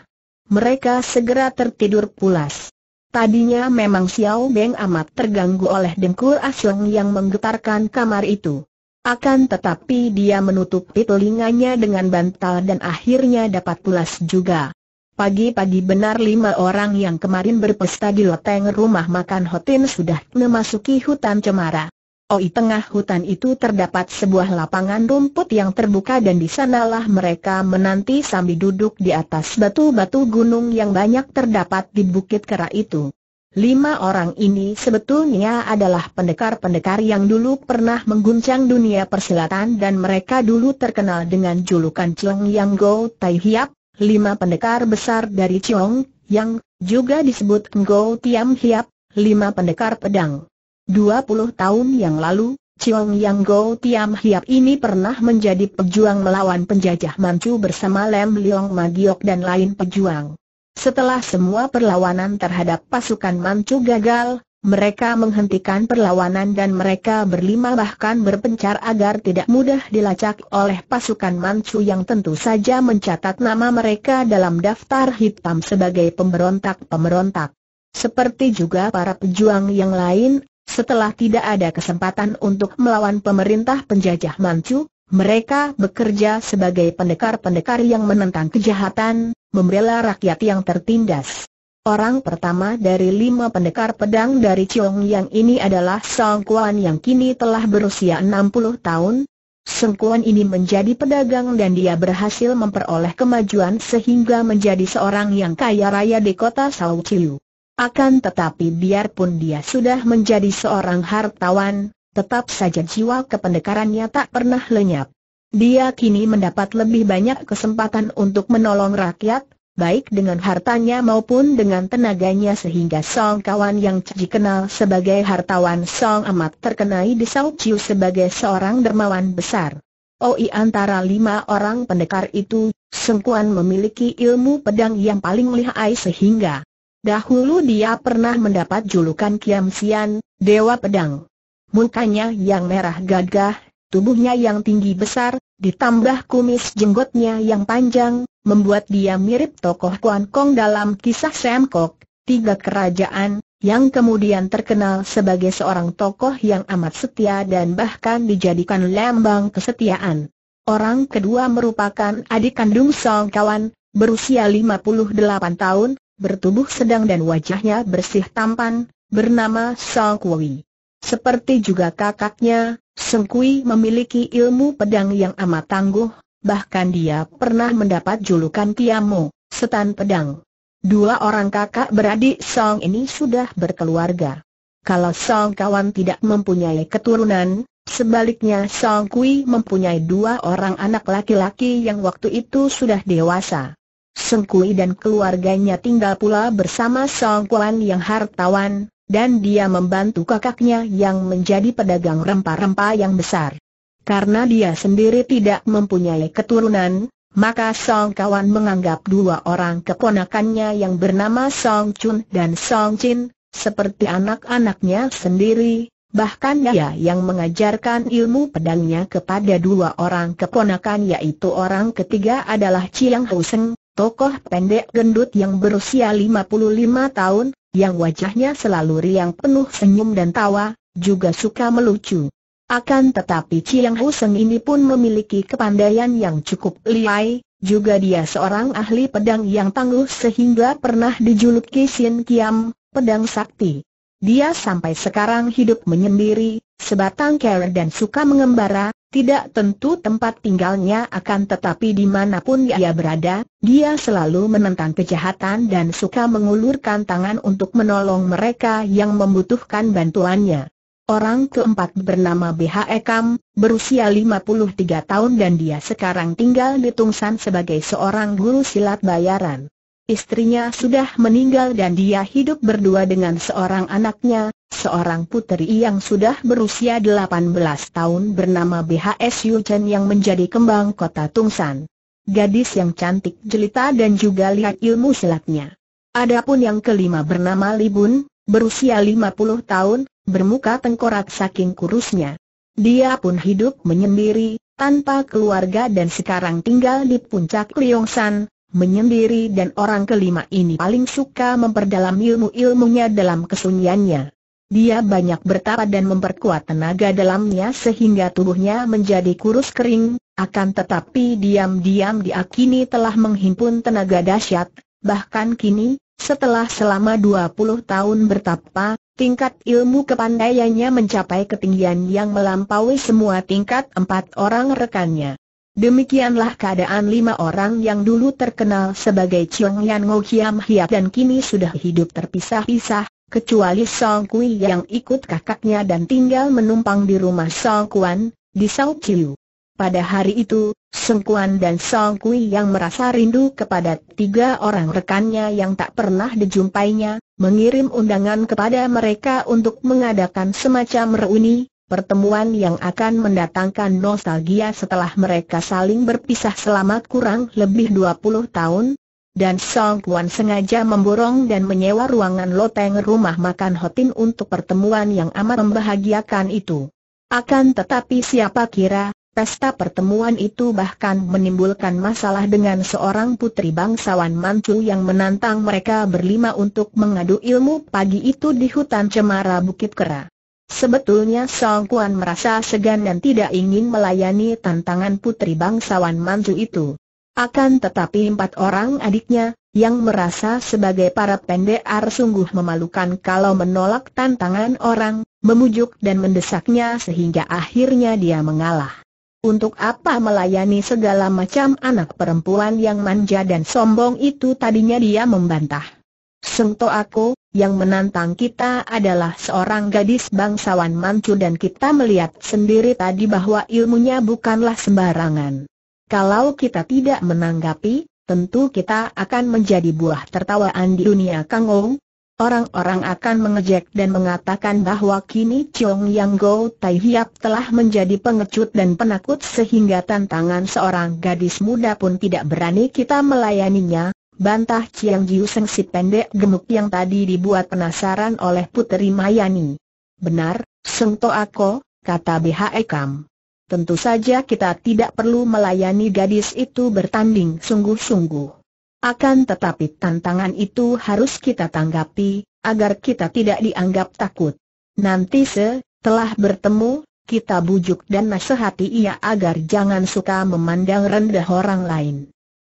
Mereka segera tertidur pulas. Tadinya memang Xiao Beng amat terganggu oleh dengkur asyong yang menggetarkan kamar itu. Akan tetapi dia menutupi telinganya dengan bantal dan akhirnya dapat pulas juga. Pagi-pagi benar lima orang yang kemarin berpesta di loteng rumah makan Hotin sudah memasuki hutan cemara. Oh, di tengah hutan itu terdapat sebuah lapangan rumput yang terbuka dan di sanalah mereka menanti sambil duduk di atas batu-batu gunung yang banyak terdapat di bukit kera itu. Lima orang ini sebetulnya adalah pendekar-pendekar yang dulu pernah mengguncang dunia persilatan dan mereka dulu terkenal dengan julukan Chong Yang Go Tai Hiap, lima pendekar besar dari Chong Yang, juga disebut Go Tiam Hiap, lima pendekar pedang. Dua puluh tahun yang lalu, Chiong Yang Go Tiam Hiap ini pernah menjadi pejuang melawan penjajah Manchu bersama Lem Leong Magiok dan lain pejuang. Setelah semua perlawanan terhadap pasukan Manchu gagal, mereka menghentikan perlawanan dan mereka berlima bahkan berpencar agar tidak mudah dilacak oleh pasukan Manchu yang tentu saja mencatat nama mereka dalam daftar hitam sebagai pemberontak-pemberontak. Seperti juga para pejuang yang lain, setelah tidak ada kesempatan untuk melawan pemerintah penjajah Manchu, mereka bekerja sebagai pendekar-pendekar yang menentang kejahatan, membela rakyat yang tertindas. Orang pertama dari lima pendekar pedang dari Chong yang ini adalah Song Kuan yang kini telah berusia 60 tahun. Song Kuan ini menjadi pedagang dan dia berhasil memperoleh kemajuan sehingga menjadi seorang yang kaya raya di kota Sao Chiu. Akan tetapi biarpun dia sudah menjadi seorang hartawan, Tetap saja jiwa kependekarannya tak pernah lenyap. Dia kini mendapat lebih banyak kesempatan untuk menolong rakyat, baik dengan hartanya maupun dengan tenaganya sehingga Song kawan yang dikenal sebagai hartawan Song amat terkenai di Sao Chiu sebagai seorang dermawan besar. Oi oh, antara lima orang pendekar itu, Sengkuan memiliki ilmu pedang yang paling lihai sehingga dahulu dia pernah mendapat julukan Kiam Sian, Dewa Pedang. Mukanya yang merah gagah, tubuhnya yang tinggi besar, ditambah kumis jenggotnya yang panjang, membuat dia mirip tokoh Kuan Kong dalam kisah Sam Kok, Tiga Kerajaan, yang kemudian terkenal sebagai seorang tokoh yang amat setia dan bahkan dijadikan lambang kesetiaan. Orang kedua merupakan adik kandung Song Kawan, berusia 58 tahun, bertubuh sedang dan wajahnya bersih tampan, bernama Song Kui. Seperti juga kakaknya, Sengkui memiliki ilmu pedang yang amat tangguh, bahkan dia pernah mendapat julukan Tiamo, setan pedang. Dua orang kakak beradik Song ini sudah berkeluarga. Kalau Song kawan tidak mempunyai keturunan, sebaliknya Song Kui mempunyai dua orang anak laki-laki yang waktu itu sudah dewasa. Sengkui dan keluarganya tinggal pula bersama Song Kuan yang hartawan, dan dia membantu kakaknya yang menjadi pedagang rempah-rempah yang besar. Karena dia sendiri tidak mempunyai keturunan, maka Song Kawan menganggap dua orang keponakannya yang bernama Song Chun dan Song Chin, seperti anak-anaknya sendiri, bahkan dia yang mengajarkan ilmu pedangnya kepada dua orang keponakan yaitu orang ketiga adalah Chiang Huseng, tokoh pendek gendut yang berusia 55 tahun, yang wajahnya selalu riang penuh senyum dan tawa, juga suka melucu. Akan tetapi Chiang Huseng ini pun memiliki kepandaian yang cukup liai, juga dia seorang ahli pedang yang tangguh sehingga pernah dijuluki Sin Kiam, pedang sakti. Dia sampai sekarang hidup menyendiri, Sebatang kere dan suka mengembara, tidak tentu tempat tinggalnya akan tetapi dimanapun ia berada, dia selalu menentang kejahatan dan suka mengulurkan tangan untuk menolong mereka yang membutuhkan bantuannya. Orang keempat bernama BH Ekam, berusia 53 tahun dan dia sekarang tinggal di Tungsan sebagai seorang guru silat bayaran. Istrinya sudah meninggal dan dia hidup berdua dengan seorang anaknya, seorang puteri yang sudah berusia 18 tahun bernama BHS Yuchen yang menjadi kembang kota Tungsan. Gadis yang cantik jelita dan juga lihat ilmu silatnya. Adapun yang kelima bernama Libun, berusia 50 tahun, bermuka tengkorak saking kurusnya. Dia pun hidup menyendiri, tanpa keluarga dan sekarang tinggal di puncak Liongsan, menyendiri dan orang kelima ini paling suka memperdalam ilmu-ilmunya dalam kesunyiannya. Dia banyak bertapa dan memperkuat tenaga dalamnya sehingga tubuhnya menjadi kurus kering, akan tetapi diam-diam dia kini telah menghimpun tenaga dahsyat, bahkan kini, setelah selama 20 tahun bertapa, Tingkat ilmu kepandaiannya mencapai ketinggian yang melampaui semua tingkat empat orang rekannya. Demikianlah keadaan lima orang yang dulu terkenal sebagai Chiong Yan Ngo Hiam Hiap dan kini sudah hidup terpisah-pisah, kecuali Song Kui yang ikut kakaknya dan tinggal menumpang di rumah Song Kuan, di Sao Chiu. Pada hari itu, Song Kuan dan Song Kui yang merasa rindu kepada tiga orang rekannya yang tak pernah dijumpainya, mengirim undangan kepada mereka untuk mengadakan semacam reuni, pertemuan yang akan mendatangkan nostalgia setelah mereka saling berpisah selama kurang lebih 20 tahun, dan Song Kuan sengaja memborong dan menyewa ruangan loteng rumah makan Hotin untuk pertemuan yang amat membahagiakan itu. Akan tetapi siapa kira, pesta pertemuan itu bahkan menimbulkan masalah dengan seorang putri bangsawan Manchu yang menantang mereka berlima untuk mengadu ilmu pagi itu di hutan cemara Bukit Kera. Sebetulnya Song Kuan merasa segan dan tidak ingin melayani tantangan putri bangsawan Manju itu. Akan tetapi empat orang adiknya, yang merasa sebagai para pendekar sungguh memalukan kalau menolak tantangan orang, memujuk dan mendesaknya sehingga akhirnya dia mengalah. Untuk apa melayani segala macam anak perempuan yang manja dan sombong itu tadinya dia membantah. Sengto aku, yang menantang kita adalah seorang gadis bangsawan Mancu dan kita melihat sendiri tadi bahwa ilmunya bukanlah sembarangan. Kalau kita tidak menanggapi, tentu kita akan menjadi buah tertawaan di dunia Kang Ou. Orang-orang akan mengejek dan mengatakan bahwa kini Chong Yang Go Tai Hiap telah menjadi pengecut dan penakut sehingga tantangan seorang gadis muda pun tidak berani kita melayaninya, Bantah Ciang Jiu Seng si pendek gemuk yang tadi dibuat penasaran oleh Puteri Mayani. Benar, Seng To Ako, kata BHE Kam. Tentu saja kita tidak perlu melayani gadis itu bertanding sungguh-sungguh. Akan tetapi tantangan itu harus kita tanggapi, agar kita tidak dianggap takut. Nanti se, telah bertemu, kita bujuk dan nasihati ia agar jangan suka memandang rendah orang lain.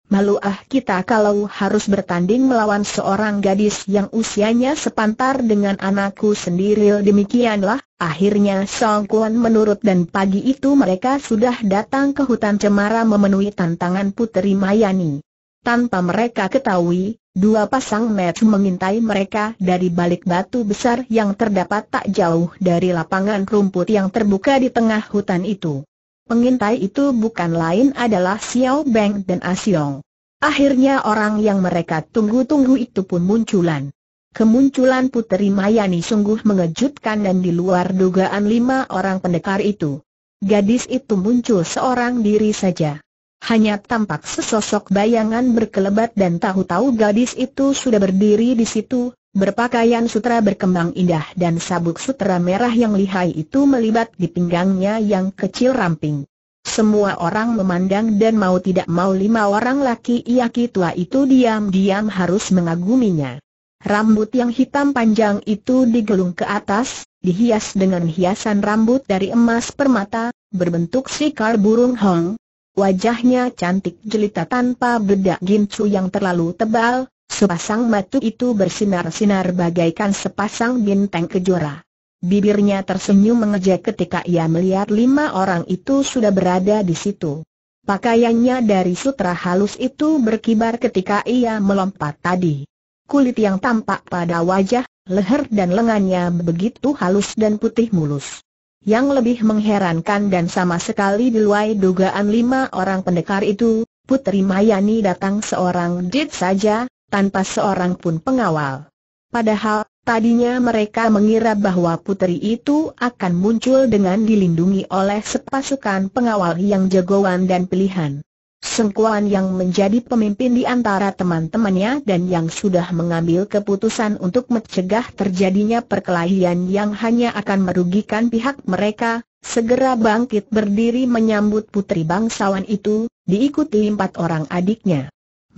Malu ah kita kalau harus bertanding melawan seorang gadis yang usianya sepantar dengan anakku sendiri demikianlah, akhirnya Song Kuan menurut dan pagi itu mereka sudah datang ke hutan cemara memenuhi tantangan Putri Mayani. Tanpa mereka ketahui, dua pasang match mengintai mereka dari balik batu besar yang terdapat tak jauh dari lapangan rumput yang terbuka di tengah hutan itu pengintai itu bukan lain adalah Xiao Beng dan Asiong. Akhirnya orang yang mereka tunggu-tunggu itu pun munculan. Kemunculan Putri Mayani sungguh mengejutkan dan di luar dugaan lima orang pendekar itu. Gadis itu muncul seorang diri saja. Hanya tampak sesosok bayangan berkelebat dan tahu-tahu gadis itu sudah berdiri di situ, berpakaian sutra berkembang indah dan sabuk sutra merah yang lihai itu melibat di pinggangnya yang kecil ramping. Semua orang memandang dan mau tidak mau lima orang laki laki tua itu diam-diam harus mengaguminya. Rambut yang hitam panjang itu digelung ke atas, dihias dengan hiasan rambut dari emas permata, berbentuk sikar burung hong. Wajahnya cantik jelita tanpa bedak gincu yang terlalu tebal, Sepasang mata itu bersinar-sinar bagaikan sepasang bintang kejora. Bibirnya tersenyum mengejek ketika ia melihat lima orang itu sudah berada di situ. Pakaiannya dari sutra halus itu berkibar ketika ia melompat tadi. Kulit yang tampak pada wajah, leher dan lengannya begitu halus dan putih mulus. Yang lebih mengherankan dan sama sekali di luar dugaan lima orang pendekar itu, Putri Mayani datang seorang dit saja, tanpa seorang pun pengawal. Padahal, tadinya mereka mengira bahwa putri itu akan muncul dengan dilindungi oleh sepasukan pengawal yang jagoan dan pilihan. Sengkuan yang menjadi pemimpin di antara teman-temannya dan yang sudah mengambil keputusan untuk mencegah terjadinya perkelahian yang hanya akan merugikan pihak mereka, segera bangkit berdiri menyambut putri bangsawan itu, diikuti empat orang adiknya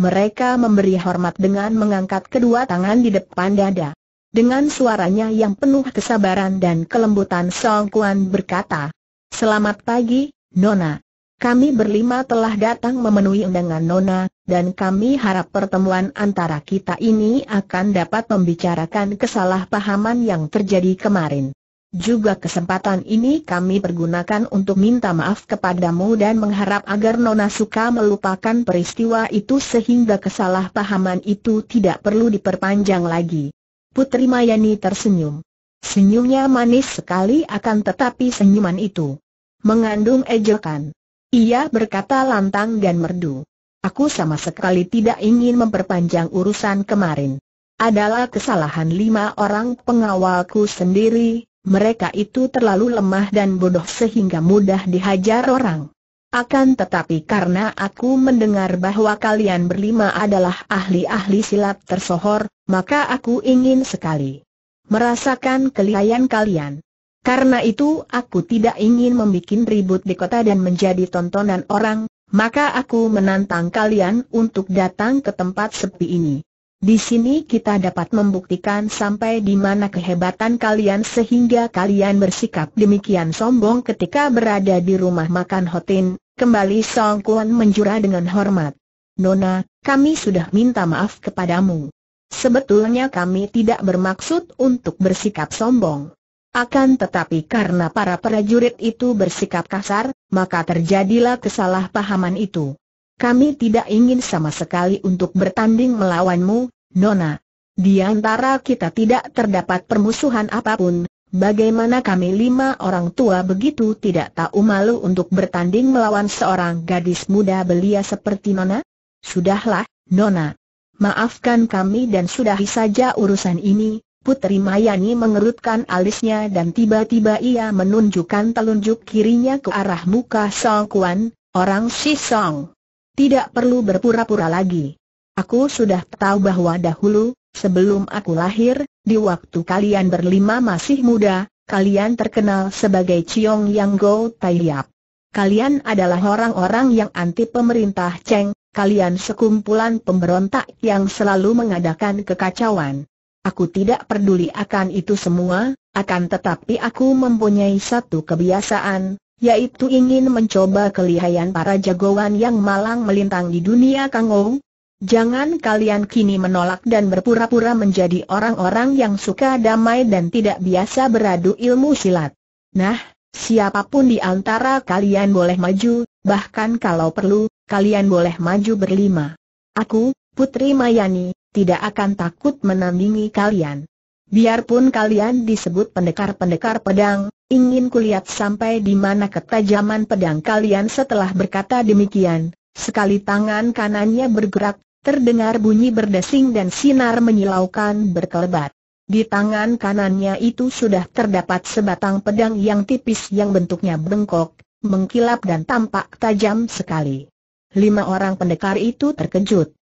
mereka memberi hormat dengan mengangkat kedua tangan di depan dada. Dengan suaranya yang penuh kesabaran dan kelembutan Song Kuan berkata, Selamat pagi, Nona. Kami berlima telah datang memenuhi undangan Nona, dan kami harap pertemuan antara kita ini akan dapat membicarakan kesalahpahaman yang terjadi kemarin. Juga kesempatan ini kami pergunakan untuk minta maaf kepadamu dan mengharap agar Nona suka melupakan peristiwa itu sehingga kesalahpahaman itu tidak perlu diperpanjang lagi. Putri Mayani tersenyum. Senyumnya manis sekali akan tetapi senyuman itu mengandung ejekan. Ia berkata lantang dan merdu. Aku sama sekali tidak ingin memperpanjang urusan kemarin. Adalah kesalahan lima orang pengawalku sendiri mereka itu terlalu lemah dan bodoh sehingga mudah dihajar orang. Akan tetapi karena aku mendengar bahwa kalian berlima adalah ahli-ahli silat tersohor, maka aku ingin sekali merasakan kelihayan kalian. Karena itu aku tidak ingin membuat ribut di kota dan menjadi tontonan orang, maka aku menantang kalian untuk datang ke tempat sepi ini. Di sini kita dapat membuktikan sampai di mana kehebatan kalian sehingga kalian bersikap demikian sombong ketika berada di rumah makan Hotin, kembali Song Kuan menjura dengan hormat. Nona, kami sudah minta maaf kepadamu. Sebetulnya kami tidak bermaksud untuk bersikap sombong. Akan tetapi karena para prajurit itu bersikap kasar, maka terjadilah kesalahpahaman itu. Kami tidak ingin sama sekali untuk bertanding melawanmu, Nona. Di antara kita tidak terdapat permusuhan apapun, bagaimana kami lima orang tua begitu tidak tahu malu untuk bertanding melawan seorang gadis muda belia seperti Nona? Sudahlah, Nona. Maafkan kami dan sudahi saja urusan ini, Putri Mayani mengerutkan alisnya dan tiba-tiba ia menunjukkan telunjuk kirinya ke arah muka Song Kuan, orang Si Song. Tidak perlu berpura-pura lagi. Aku sudah tahu bahwa dahulu, sebelum aku lahir, di waktu kalian berlima masih muda, kalian terkenal sebagai Ciong Yang Go Tai Yap. Kalian adalah orang-orang yang anti pemerintah Cheng, kalian sekumpulan pemberontak yang selalu mengadakan kekacauan. Aku tidak peduli akan itu semua, akan tetapi aku mempunyai satu kebiasaan, yaitu ingin mencoba kelihayan para jagoan yang malang melintang di dunia Kangou. Jangan kalian kini menolak dan berpura-pura menjadi orang-orang yang suka damai dan tidak biasa beradu ilmu silat. Nah, siapapun di antara kalian boleh maju, bahkan kalau perlu, kalian boleh maju berlima. Aku, Putri Mayani, tidak akan takut menandingi kalian. Biarpun kalian disebut pendekar-pendekar pedang, ingin kulihat sampai di mana ketajaman pedang kalian setelah berkata demikian. Sekali tangan kanannya bergerak, terdengar bunyi berdesing dan sinar menyilaukan berkelebat. Di tangan kanannya itu sudah terdapat sebatang pedang yang tipis yang bentuknya bengkok, mengkilap dan tampak tajam sekali. Lima orang pendekar itu terkejut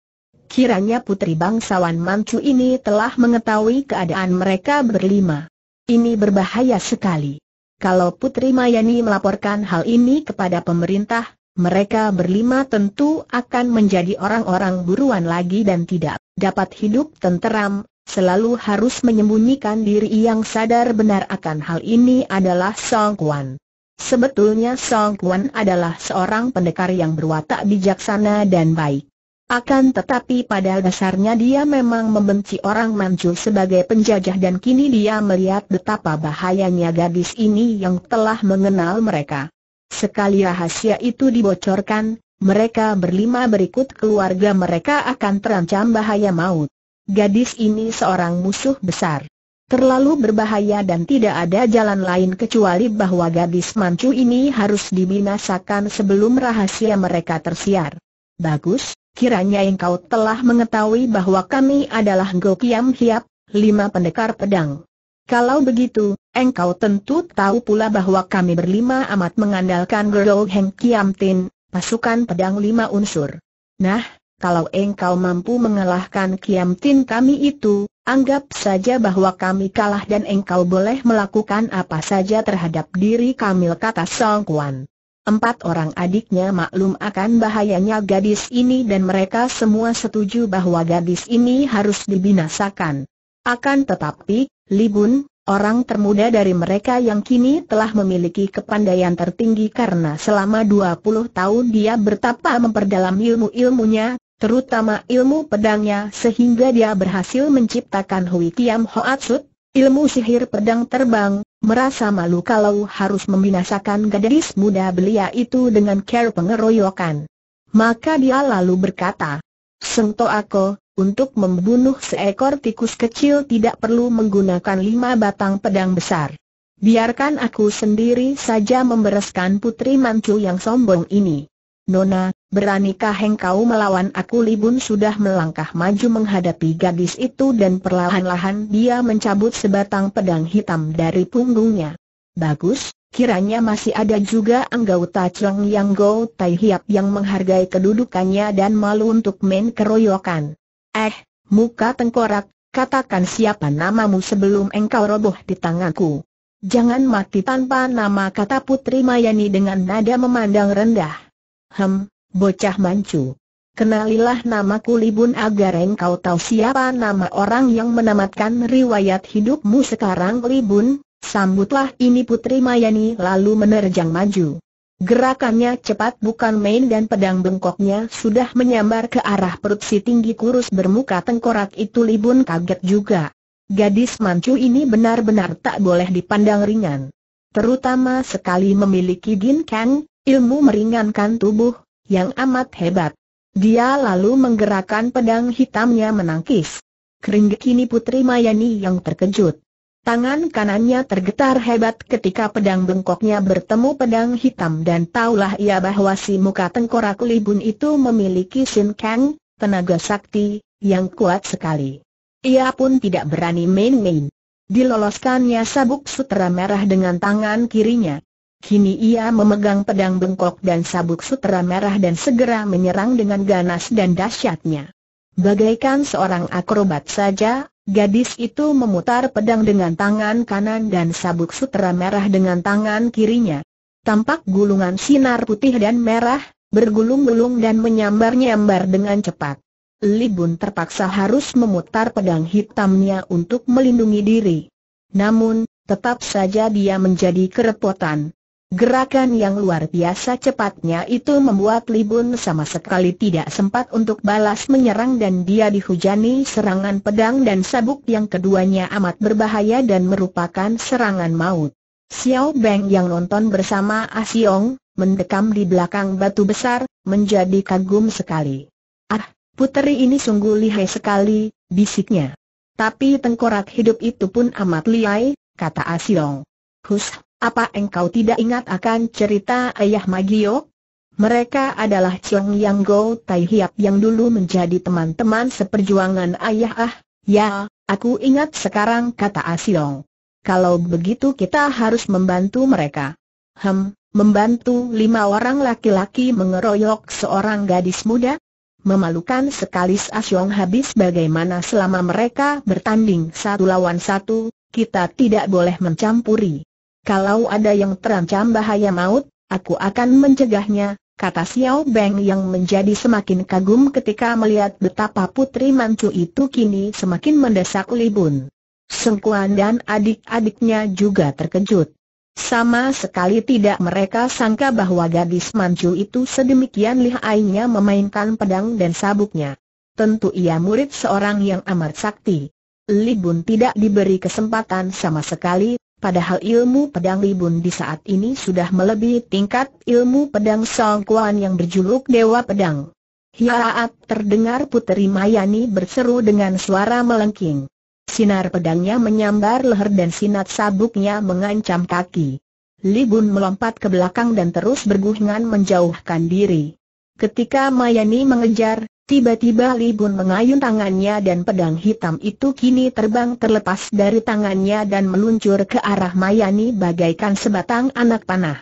kiranya putri bangsawan Manchu ini telah mengetahui keadaan mereka berlima. Ini berbahaya sekali. Kalau Putri Mayani melaporkan hal ini kepada pemerintah, mereka berlima tentu akan menjadi orang-orang buruan lagi dan tidak dapat hidup tenteram, selalu harus menyembunyikan diri yang sadar benar akan hal ini adalah Song Kuan. Sebetulnya Song Kuan adalah seorang pendekar yang berwatak bijaksana dan baik. Akan tetapi pada dasarnya dia memang membenci orang Manchu sebagai penjajah dan kini dia melihat betapa bahayanya gadis ini yang telah mengenal mereka. Sekali rahasia itu dibocorkan, mereka berlima berikut keluarga mereka akan terancam bahaya maut. Gadis ini seorang musuh besar. Terlalu berbahaya dan tidak ada jalan lain kecuali bahwa gadis Manchu ini harus dibinasakan sebelum rahasia mereka tersiar. Bagus, kiranya engkau telah mengetahui bahwa kami adalah Go Kiam Hiap, lima pendekar pedang. Kalau begitu, engkau tentu tahu pula bahwa kami berlima amat mengandalkan Gerol Heng Kiam Tin, pasukan pedang lima unsur. Nah, kalau engkau mampu mengalahkan Kiam Tin kami itu, anggap saja bahwa kami kalah dan engkau boleh melakukan apa saja terhadap diri kami kata Song Kuan. Empat orang adiknya maklum akan bahayanya gadis ini dan mereka semua setuju bahwa gadis ini harus dibinasakan. Akan tetapi, Libun, orang termuda dari mereka yang kini telah memiliki kepandaian tertinggi karena selama 20 tahun dia bertapa memperdalam ilmu-ilmunya, terutama ilmu pedangnya sehingga dia berhasil menciptakan Hui Kiam Hoatsut, ilmu sihir pedang terbang, Merasa malu kalau harus membinasakan gadis muda belia itu dengan care pengeroyokan. Maka dia lalu berkata, Sengto aku, untuk membunuh seekor tikus kecil tidak perlu menggunakan lima batang pedang besar. Biarkan aku sendiri saja membereskan putri mancu yang sombong ini. Nona, Beranikah engkau melawan aku Libun sudah melangkah maju menghadapi gadis itu dan perlahan-lahan dia mencabut sebatang pedang hitam dari punggungnya. Bagus, kiranya masih ada juga anggota Cheng Yang Go Tai Hiap yang menghargai kedudukannya dan malu untuk main keroyokan. Eh, muka tengkorak, katakan siapa namamu sebelum engkau roboh di tanganku. Jangan mati tanpa nama kata Putri Mayani dengan nada memandang rendah. Hem, bocah mancu. Kenalilah namaku Libun agar engkau tahu siapa nama orang yang menamatkan riwayat hidupmu sekarang Libun, sambutlah ini Putri Mayani lalu menerjang maju. Gerakannya cepat bukan main dan pedang bengkoknya sudah menyambar ke arah perut si tinggi kurus bermuka tengkorak itu Libun kaget juga. Gadis mancu ini benar-benar tak boleh dipandang ringan. Terutama sekali memiliki ginkang, ilmu meringankan tubuh, yang amat hebat. Dia lalu menggerakkan pedang hitamnya menangkis. Kering kini Putri Mayani yang terkejut. Tangan kanannya tergetar hebat ketika pedang bengkoknya bertemu pedang hitam dan taulah ia bahwa si muka tengkorak libun itu memiliki Sin Kang, tenaga sakti, yang kuat sekali. Ia pun tidak berani main-main. Diloloskannya sabuk sutera merah dengan tangan kirinya. Kini ia memegang pedang bengkok dan sabuk sutera merah dan segera menyerang dengan ganas dan dahsyatnya. Bagaikan seorang akrobat saja, gadis itu memutar pedang dengan tangan kanan dan sabuk sutera merah dengan tangan kirinya. Tampak gulungan sinar putih dan merah, bergulung-gulung dan menyambar-nyambar dengan cepat. Libun terpaksa harus memutar pedang hitamnya untuk melindungi diri. Namun, tetap saja dia menjadi kerepotan. Gerakan yang luar biasa cepatnya itu membuat Libun sama sekali tidak sempat untuk balas menyerang dan dia dihujani serangan pedang dan sabuk yang keduanya amat berbahaya dan merupakan serangan maut. Xiao Beng yang nonton bersama Asiong, mendekam di belakang batu besar, menjadi kagum sekali. Ah, puteri ini sungguh lihai sekali, bisiknya. Tapi tengkorak hidup itu pun amat lihai, kata Asiong. Hush. Apa engkau tidak ingat akan cerita ayah Magio? Mereka adalah Chong Yang Go Tai Hiap yang dulu menjadi teman-teman seperjuangan ayah ah, ya, aku ingat sekarang kata Asiong. Ah Kalau begitu kita harus membantu mereka. Hem, membantu lima orang laki-laki mengeroyok seorang gadis muda? Memalukan sekali Asiong ah habis bagaimana selama mereka bertanding satu lawan satu, kita tidak boleh mencampuri. Kalau ada yang terancam bahaya maut, aku akan mencegahnya, kata Xiao Beng yang menjadi semakin kagum ketika melihat betapa putri mancu itu kini semakin mendesak libun. Sengkuan dan adik-adiknya juga terkejut. Sama sekali tidak mereka sangka bahwa gadis mancu itu sedemikian lihainya memainkan pedang dan sabuknya. Tentu ia murid seorang yang amat sakti. Libun tidak diberi kesempatan sama sekali, Padahal ilmu pedang Libun di saat ini sudah melebihi tingkat ilmu pedang Song Kuan yang berjuluk Dewa Pedang. Hiaat terdengar Puteri Mayani berseru dengan suara melengking. Sinar pedangnya menyambar leher dan sinat sabuknya mengancam kaki. Libun melompat ke belakang dan terus berguhingan menjauhkan diri. Ketika Mayani mengejar, Tiba-tiba Libun mengayun tangannya dan pedang hitam itu kini terbang terlepas dari tangannya dan meluncur ke arah Mayani bagaikan sebatang anak panah.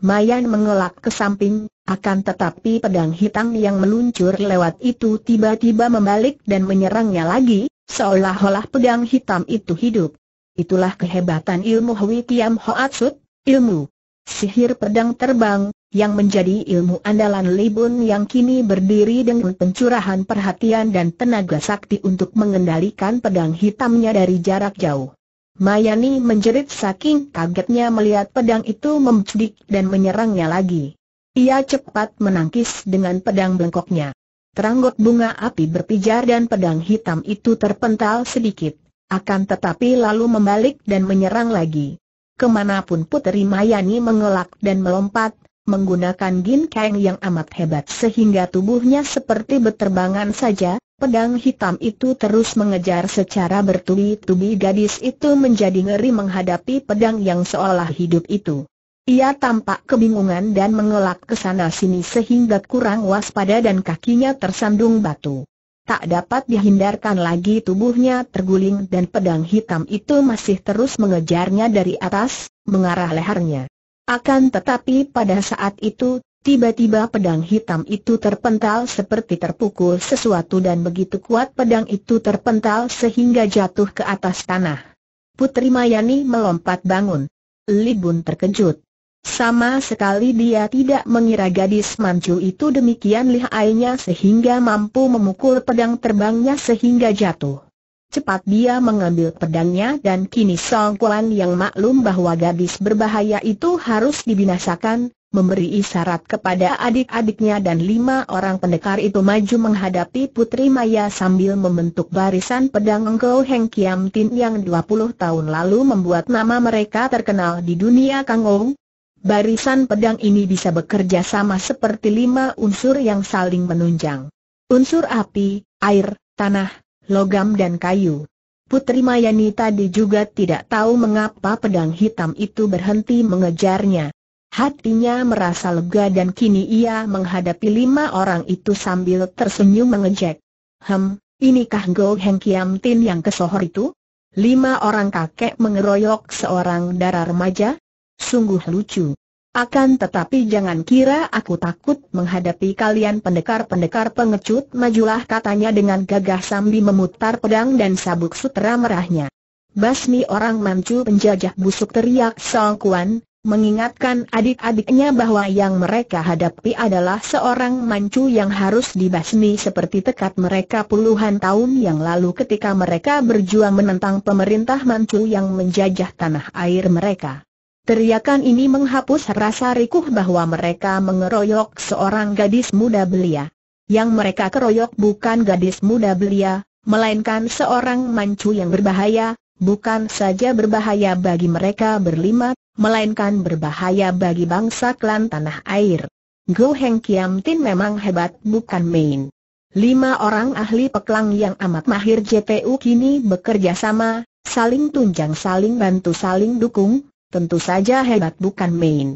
Mayan mengelak ke samping, akan tetapi pedang hitam yang meluncur lewat itu tiba-tiba membalik dan menyerangnya lagi, seolah-olah pedang hitam itu hidup. Itulah kehebatan ilmu Hui Kiam Hoatsut, ilmu Sihir pedang terbang, yang menjadi ilmu andalan Libun yang kini berdiri dengan pencurahan perhatian dan tenaga sakti untuk mengendalikan pedang hitamnya dari jarak jauh. Mayani menjerit saking kagetnya melihat pedang itu memcudik dan menyerangnya lagi. Ia cepat menangkis dengan pedang bengkoknya. Teranggot bunga api berpijar dan pedang hitam itu terpental sedikit, akan tetapi lalu membalik dan menyerang lagi. Kemanapun Puteri Mayani mengelak dan melompat, menggunakan Gin keng yang amat hebat sehingga tubuhnya seperti beterbangan saja, pedang hitam itu terus mengejar secara bertubi-tubi gadis itu menjadi ngeri menghadapi pedang yang seolah hidup itu. Ia tampak kebingungan dan mengelak ke sana sini sehingga kurang waspada dan kakinya tersandung batu. Tak dapat dihindarkan lagi tubuhnya terguling dan pedang hitam itu masih terus mengejarnya dari atas, mengarah lehernya. Akan tetapi pada saat itu, tiba-tiba pedang hitam itu terpental seperti terpukul sesuatu dan begitu kuat pedang itu terpental sehingga jatuh ke atas tanah. Putri Mayani melompat bangun. Libun terkejut. Sama sekali dia tidak mengira gadis mancu itu demikian lihainya sehingga mampu memukul pedang terbangnya sehingga jatuh. Cepat dia mengambil pedangnya dan kini Song Kuan yang maklum bahwa gadis berbahaya itu harus dibinasakan, memberi isyarat kepada adik-adiknya dan lima orang pendekar itu maju menghadapi Putri Maya sambil membentuk barisan pedang Engkau Heng Kiam Tin yang 20 tahun lalu membuat nama mereka terkenal di dunia Kangou barisan pedang ini bisa bekerja sama seperti lima unsur yang saling menunjang. Unsur api, air, tanah, logam dan kayu. Putri Mayani tadi juga tidak tahu mengapa pedang hitam itu berhenti mengejarnya. Hatinya merasa lega dan kini ia menghadapi lima orang itu sambil tersenyum mengejek. Hem, inikah Go Heng Kiam Tin yang kesohor itu? Lima orang kakek mengeroyok seorang darah remaja? sungguh lucu. Akan tetapi jangan kira aku takut menghadapi kalian pendekar-pendekar pengecut majulah katanya dengan gagah sambil memutar pedang dan sabuk sutra merahnya. Basmi orang mancu penjajah busuk teriak Song Kuan, mengingatkan adik-adiknya bahwa yang mereka hadapi adalah seorang mancu yang harus dibasmi seperti tekat mereka puluhan tahun yang lalu ketika mereka berjuang menentang pemerintah mancu yang menjajah tanah air mereka. Teriakan ini menghapus rasa rikuh bahwa mereka mengeroyok seorang gadis muda belia. Yang mereka keroyok bukan gadis muda belia, melainkan seorang mancu yang berbahaya, bukan saja berbahaya bagi mereka berlima, melainkan berbahaya bagi bangsa klan tanah air. Go Heng Kiam Tin memang hebat bukan main. Lima orang ahli peklang yang amat mahir JPU kini bekerja sama, saling tunjang saling bantu saling dukung, tentu saja hebat bukan main.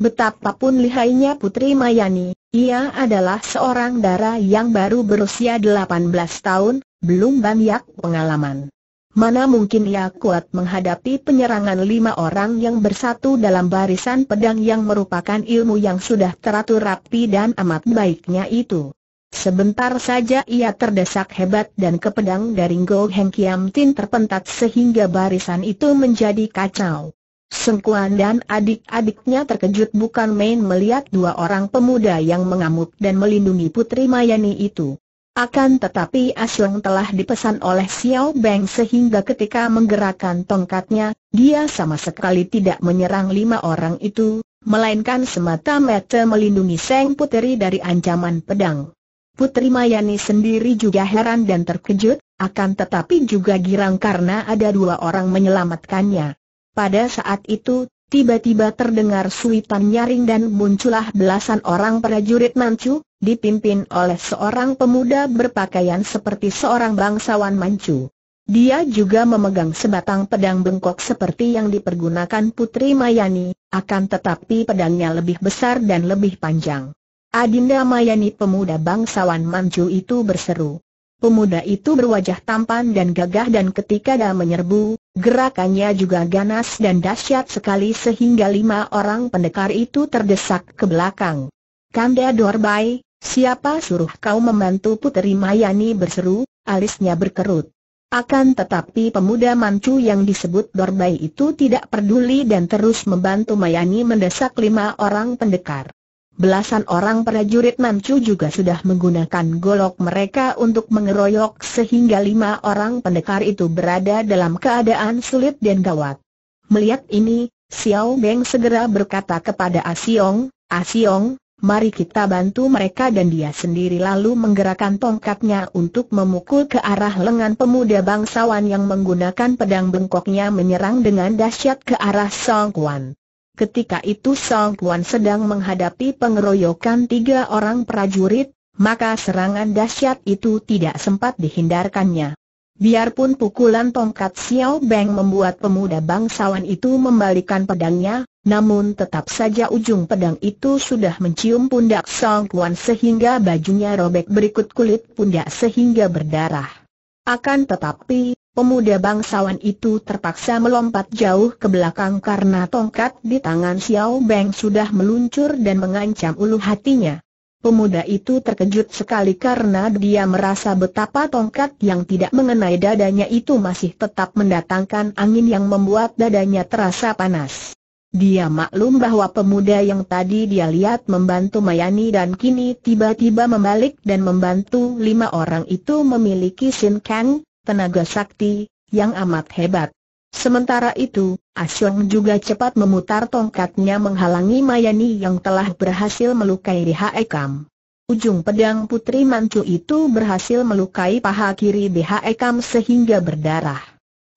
Betapapun lihainya Putri Mayani, ia adalah seorang darah yang baru berusia 18 tahun, belum banyak pengalaman. Mana mungkin ia kuat menghadapi penyerangan lima orang yang bersatu dalam barisan pedang yang merupakan ilmu yang sudah teratur rapi dan amat baiknya itu. Sebentar saja ia terdesak hebat dan kepedang dari Go Heng Kiam Tin terpentat sehingga barisan itu menjadi kacau. Sengkuan dan adik-adiknya terkejut bukan main melihat dua orang pemuda yang mengamuk dan melindungi Putri Mayani itu. Akan tetapi Asyong telah dipesan oleh Xiao Beng sehingga ketika menggerakkan tongkatnya, dia sama sekali tidak menyerang lima orang itu, melainkan semata-mata melindungi Seng Putri dari ancaman pedang. Putri Mayani sendiri juga heran dan terkejut, akan tetapi juga girang karena ada dua orang menyelamatkannya. Pada saat itu, tiba-tiba terdengar suitan nyaring dan muncullah belasan orang prajurit Manchu, dipimpin oleh seorang pemuda berpakaian seperti seorang bangsawan Manchu. Dia juga memegang sebatang pedang bengkok seperti yang dipergunakan Putri Mayani, akan tetapi pedangnya lebih besar dan lebih panjang. Adinda Mayani pemuda bangsawan Manchu itu berseru. Pemuda itu berwajah tampan dan gagah dan ketika dia menyerbu, gerakannya juga ganas dan dahsyat sekali sehingga lima orang pendekar itu terdesak ke belakang. Kanda Dorbai, siapa suruh kau membantu Puteri Mayani berseru, alisnya berkerut. Akan tetapi pemuda mancu yang disebut Dorbai itu tidak peduli dan terus membantu Mayani mendesak lima orang pendekar. Belasan orang prajurit Manchu juga sudah menggunakan golok mereka untuk mengeroyok sehingga lima orang pendekar itu berada dalam keadaan sulit dan gawat. Melihat ini, Xiao Geng segera berkata kepada Asiong, Asiong, mari kita bantu mereka dan dia sendiri lalu menggerakkan tongkatnya untuk memukul ke arah lengan pemuda bangsawan yang menggunakan pedang bengkoknya menyerang dengan dahsyat ke arah Song Quan. Ketika itu Song Kuan sedang menghadapi pengeroyokan tiga orang prajurit, maka serangan dahsyat itu tidak sempat dihindarkannya. Biarpun pukulan tongkat Xiao Beng membuat pemuda bangsawan itu membalikan pedangnya, namun tetap saja ujung pedang itu sudah mencium pundak Song Kuan sehingga bajunya robek berikut kulit pundak sehingga berdarah. Akan tetapi, Pemuda bangsawan itu terpaksa melompat jauh ke belakang karena tongkat di tangan Xiao Beng sudah meluncur dan mengancam ulu hatinya. Pemuda itu terkejut sekali karena dia merasa betapa tongkat yang tidak mengenai dadanya itu masih tetap mendatangkan angin yang membuat dadanya terasa panas. Dia maklum bahwa pemuda yang tadi dia lihat membantu Mayani dan kini tiba-tiba membalik dan membantu lima orang itu memiliki Shin Kang, tenaga sakti, yang amat hebat. Sementara itu, Asyong juga cepat memutar tongkatnya menghalangi Mayani yang telah berhasil melukai Bhe Ekam. Ujung pedang Putri Mancu itu berhasil melukai paha kiri Bhe Ekam sehingga berdarah.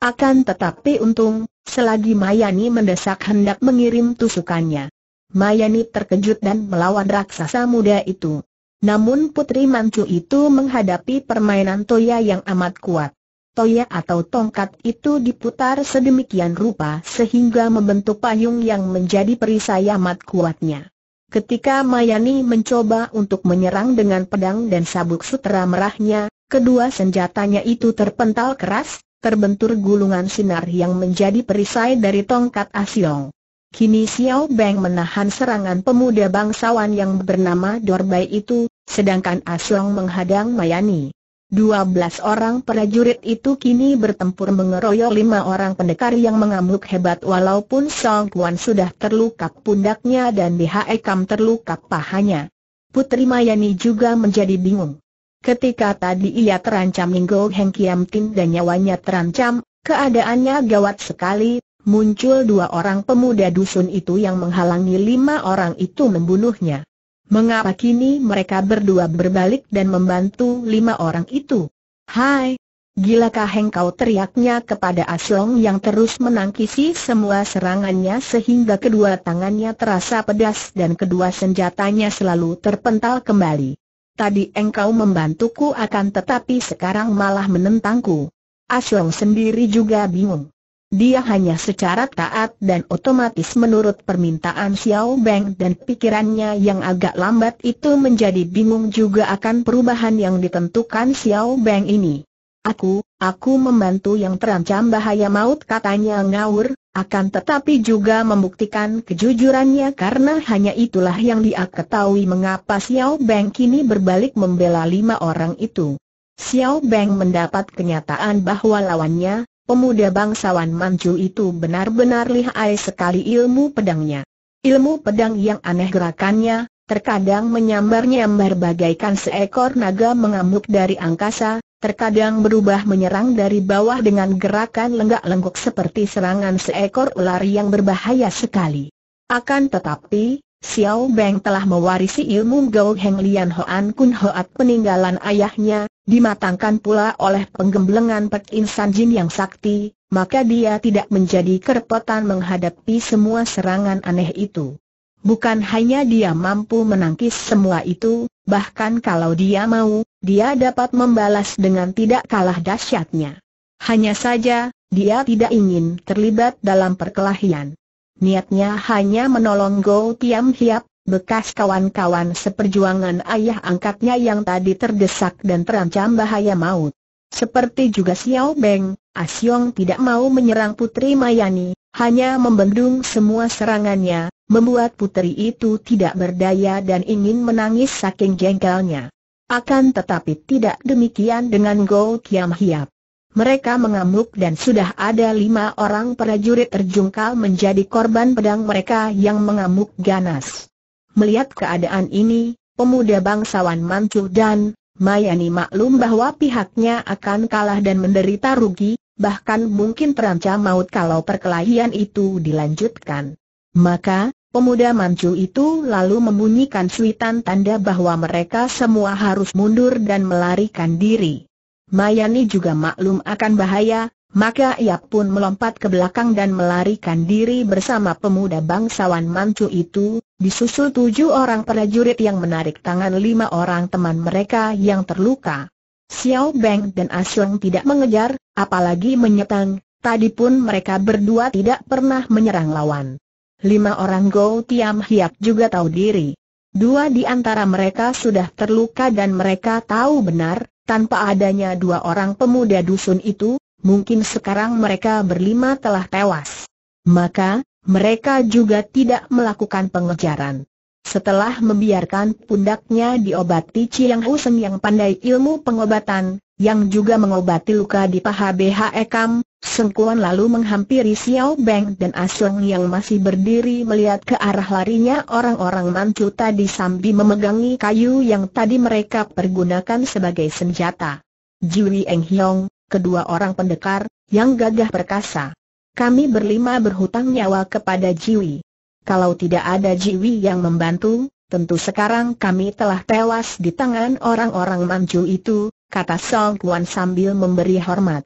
Akan tetapi untung, selagi Mayani mendesak hendak mengirim tusukannya. Mayani terkejut dan melawan raksasa muda itu. Namun Putri Mancu itu menghadapi permainan Toya yang amat kuat toyak atau tongkat itu diputar sedemikian rupa sehingga membentuk payung yang menjadi perisai amat kuatnya. Ketika Mayani mencoba untuk menyerang dengan pedang dan sabuk sutera merahnya, kedua senjatanya itu terpental keras, terbentur gulungan sinar yang menjadi perisai dari tongkat Asiong. Kini Xiao Beng menahan serangan pemuda bangsawan yang bernama Dorbai itu, sedangkan Asiong menghadang Mayani. 12 orang prajurit itu kini bertempur mengeroyok lima orang pendekar yang mengamuk hebat walaupun Song Kuan sudah terluka pundaknya dan Bhe Kam terluka pahanya. Putri Mayani juga menjadi bingung. Ketika tadi ia terancam Inggo Heng Kiam Tin dan nyawanya terancam, keadaannya gawat sekali, muncul dua orang pemuda dusun itu yang menghalangi lima orang itu membunuhnya. Mengapa kini mereka berdua berbalik dan membantu lima orang itu? Hai! Gilakah engkau teriaknya kepada Aslong yang terus menangkisi semua serangannya sehingga kedua tangannya terasa pedas dan kedua senjatanya selalu terpental kembali. Tadi engkau membantuku akan tetapi sekarang malah menentangku. Aslong sendiri juga bingung. Dia hanya secara taat dan otomatis menurut permintaan Xiao Beng dan pikirannya yang agak lambat itu menjadi bingung juga akan perubahan yang ditentukan Xiao Beng ini. Aku, aku membantu yang terancam bahaya maut katanya ngawur, akan tetapi juga membuktikan kejujurannya karena hanya itulah yang dia ketahui mengapa Xiao Beng kini berbalik membela lima orang itu. Xiao Beng mendapat kenyataan bahwa lawannya, Pemuda bangsawan Manju itu benar-benar lihai sekali ilmu pedangnya. Ilmu pedang yang aneh gerakannya, terkadang menyambar-nyambar bagaikan seekor naga mengamuk dari angkasa, terkadang berubah menyerang dari bawah dengan gerakan lenggak-lenggok seperti serangan seekor ular yang berbahaya sekali. Akan tetapi, Xiao Beng telah mewarisi ilmu Gao Heng Lian Hoan Kun Hoat peninggalan ayahnya, dimatangkan pula oleh penggemblengan Pek Insan Jin yang sakti, maka dia tidak menjadi kerepotan menghadapi semua serangan aneh itu. Bukan hanya dia mampu menangkis semua itu, bahkan kalau dia mau, dia dapat membalas dengan tidak kalah dahsyatnya. Hanya saja, dia tidak ingin terlibat dalam perkelahian. Niatnya hanya menolong Go Tiam Hiap, bekas kawan-kawan seperjuangan ayah angkatnya yang tadi terdesak dan terancam bahaya maut. Seperti juga Xiao Beng, Asyong ah tidak mau menyerang Putri Mayani, hanya membendung semua serangannya, membuat putri itu tidak berdaya dan ingin menangis saking jengkelnya. Akan tetapi tidak demikian dengan Go Kiam Hiap mereka mengamuk dan sudah ada lima orang prajurit terjungkal menjadi korban pedang mereka yang mengamuk ganas. Melihat keadaan ini, pemuda bangsawan Mancu dan Mayani maklum bahwa pihaknya akan kalah dan menderita rugi, bahkan mungkin terancam maut kalau perkelahian itu dilanjutkan. Maka, pemuda Mancu itu lalu membunyikan suitan tanda bahwa mereka semua harus mundur dan melarikan diri. Mayani juga maklum akan bahaya, maka ia pun melompat ke belakang dan melarikan diri bersama pemuda bangsawan Mancu itu, disusul tujuh orang prajurit yang menarik tangan lima orang teman mereka yang terluka. Xiao Beng dan Asyong ah tidak mengejar, apalagi menyetang, tadi pun mereka berdua tidak pernah menyerang lawan. Lima orang Go Tiam Hiap juga tahu diri. Dua di antara mereka sudah terluka dan mereka tahu benar, tanpa adanya dua orang pemuda dusun itu, mungkin sekarang mereka berlima telah tewas. Maka, mereka juga tidak melakukan pengejaran. Setelah membiarkan pundaknya diobati Chiang Hu Seng yang pandai ilmu pengobatan, yang juga mengobati luka di paha BHE Kam, Sengkuan lalu menghampiri Xiao Beng dan Asung yang masih berdiri melihat ke arah larinya orang-orang Manchu tadi sambil memegangi kayu yang tadi mereka pergunakan sebagai senjata. Jiwi Eng Hiong, kedua orang pendekar, yang gagah perkasa. Kami berlima berhutang nyawa kepada Jiwi. Kalau tidak ada Jiwi yang membantu, tentu sekarang kami telah tewas di tangan orang-orang Manju itu, kata Song Kuan sambil memberi hormat.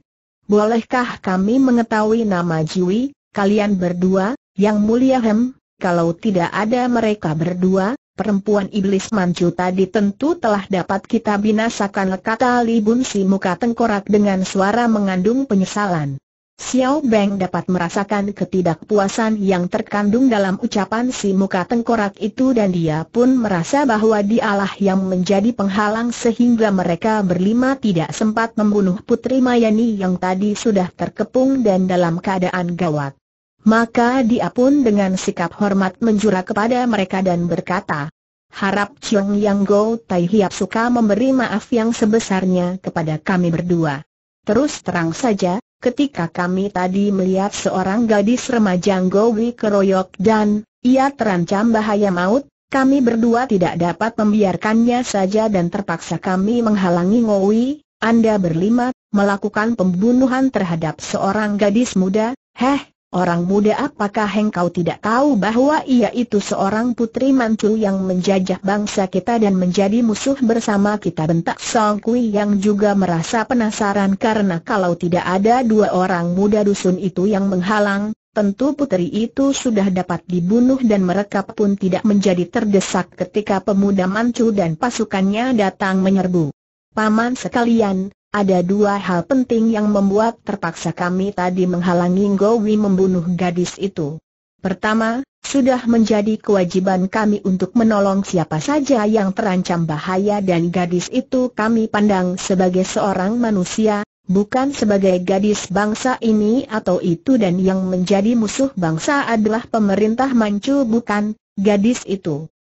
Bolehkah kami mengetahui nama Jiwi, kalian berdua, yang mulia Hem? Kalau tidak ada mereka berdua, perempuan iblis Manju tadi tentu telah dapat kita binasakan kata Li Bun si muka tengkorak dengan suara mengandung penyesalan. Xiao Beng dapat merasakan ketidakpuasan yang terkandung dalam ucapan si muka tengkorak itu dan dia pun merasa bahwa dialah yang menjadi penghalang sehingga mereka berlima tidak sempat membunuh Putri Mayani yang tadi sudah terkepung dan dalam keadaan gawat. Maka dia pun dengan sikap hormat menjura kepada mereka dan berkata, Harap Chiong Yang Go Tai Hiap suka memberi maaf yang sebesarnya kepada kami berdua. Terus terang saja, ketika kami tadi melihat seorang gadis remaja Gowi keroyok dan ia terancam bahaya maut, kami berdua tidak dapat membiarkannya saja dan terpaksa kami menghalangi Ngowi, Anda berlima, melakukan pembunuhan terhadap seorang gadis muda, heh, Orang muda apakah engkau tidak tahu bahwa ia itu seorang putri mantu yang menjajah bangsa kita dan menjadi musuh bersama kita bentak Song Kui yang juga merasa penasaran karena kalau tidak ada dua orang muda dusun itu yang menghalang, tentu putri itu sudah dapat dibunuh dan mereka pun tidak menjadi terdesak ketika pemuda mantu dan pasukannya datang menyerbu. Paman sekalian, ada dua hal penting yang membuat terpaksa kami tadi menghalangi Gowi membunuh gadis itu. Pertama, sudah menjadi kewajiban kami untuk menolong siapa saja yang terancam bahaya dan gadis itu kami pandang sebagai seorang manusia, bukan sebagai gadis bangsa ini atau itu dan yang menjadi musuh bangsa adalah pemerintah mancu bukan, gadis itu.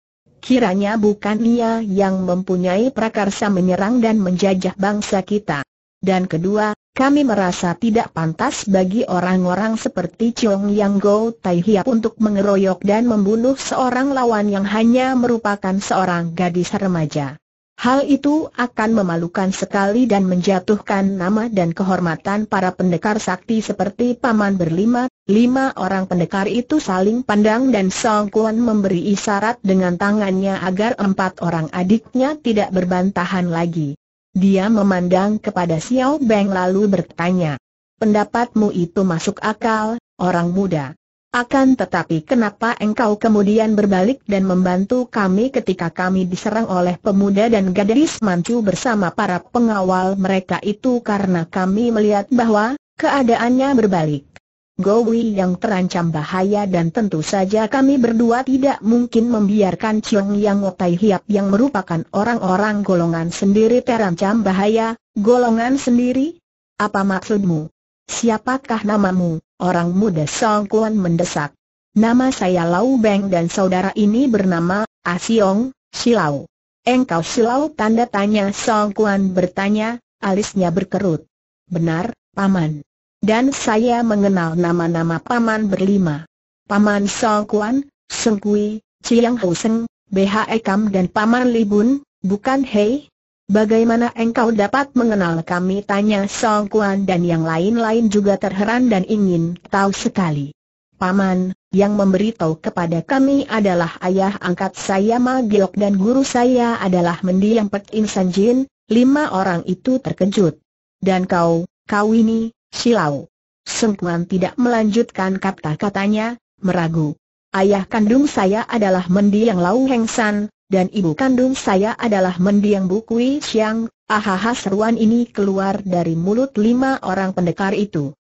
Kiranya bukan ia yang mempunyai prakarsa menyerang dan menjajah bangsa kita. Dan kedua, kami merasa tidak pantas bagi orang-orang seperti Chong Yang Go Tai Hiap untuk mengeroyok dan membunuh seorang lawan yang hanya merupakan seorang gadis remaja. Hal itu akan memalukan sekali dan menjatuhkan nama dan kehormatan para pendekar sakti seperti paman berlima. Lima orang pendekar itu saling pandang dan Song Kuan memberi isyarat dengan tangannya agar empat orang adiknya tidak berbantahan lagi. Dia memandang kepada Xiao Beng lalu bertanya, pendapatmu itu masuk akal, orang muda. Akan tetapi kenapa engkau kemudian berbalik dan membantu kami ketika kami diserang oleh pemuda dan gadis mancu bersama para pengawal mereka itu karena kami melihat bahwa keadaannya berbalik. Gowi yang terancam bahaya dan tentu saja kami berdua tidak mungkin membiarkan Chiong Yang Otai Hiap yang merupakan orang-orang golongan sendiri terancam bahaya, golongan sendiri? Apa maksudmu? Siapakah namamu, orang muda Song Kuan mendesak. Nama saya Lau Beng dan saudara ini bernama, Asiong, Silau. Engkau Silau tanda tanya Song Kuan bertanya, alisnya berkerut. Benar, Paman. Dan saya mengenal nama-nama Paman berlima. Paman Song Kuan, Seng Kui, Chiang Ho Seng, BHE Kam dan Paman Libun, bukan Hei, Bagaimana engkau dapat mengenal kami? Tanya Song Kuan dan yang lain-lain juga terheran dan ingin tahu sekali. Paman, yang memberitahu kepada kami adalah ayah angkat saya Ma dan guru saya adalah mendiang Pek In San Jin, lima orang itu terkejut. Dan kau, kau ini, silau. Song Kuan tidak melanjutkan kata-katanya, meragu. Ayah kandung saya adalah mendiang Lau Heng San, dan ibu kandung saya adalah mendiang Bukui Siang, ahaha seruan ini keluar dari mulut lima orang pendekar itu.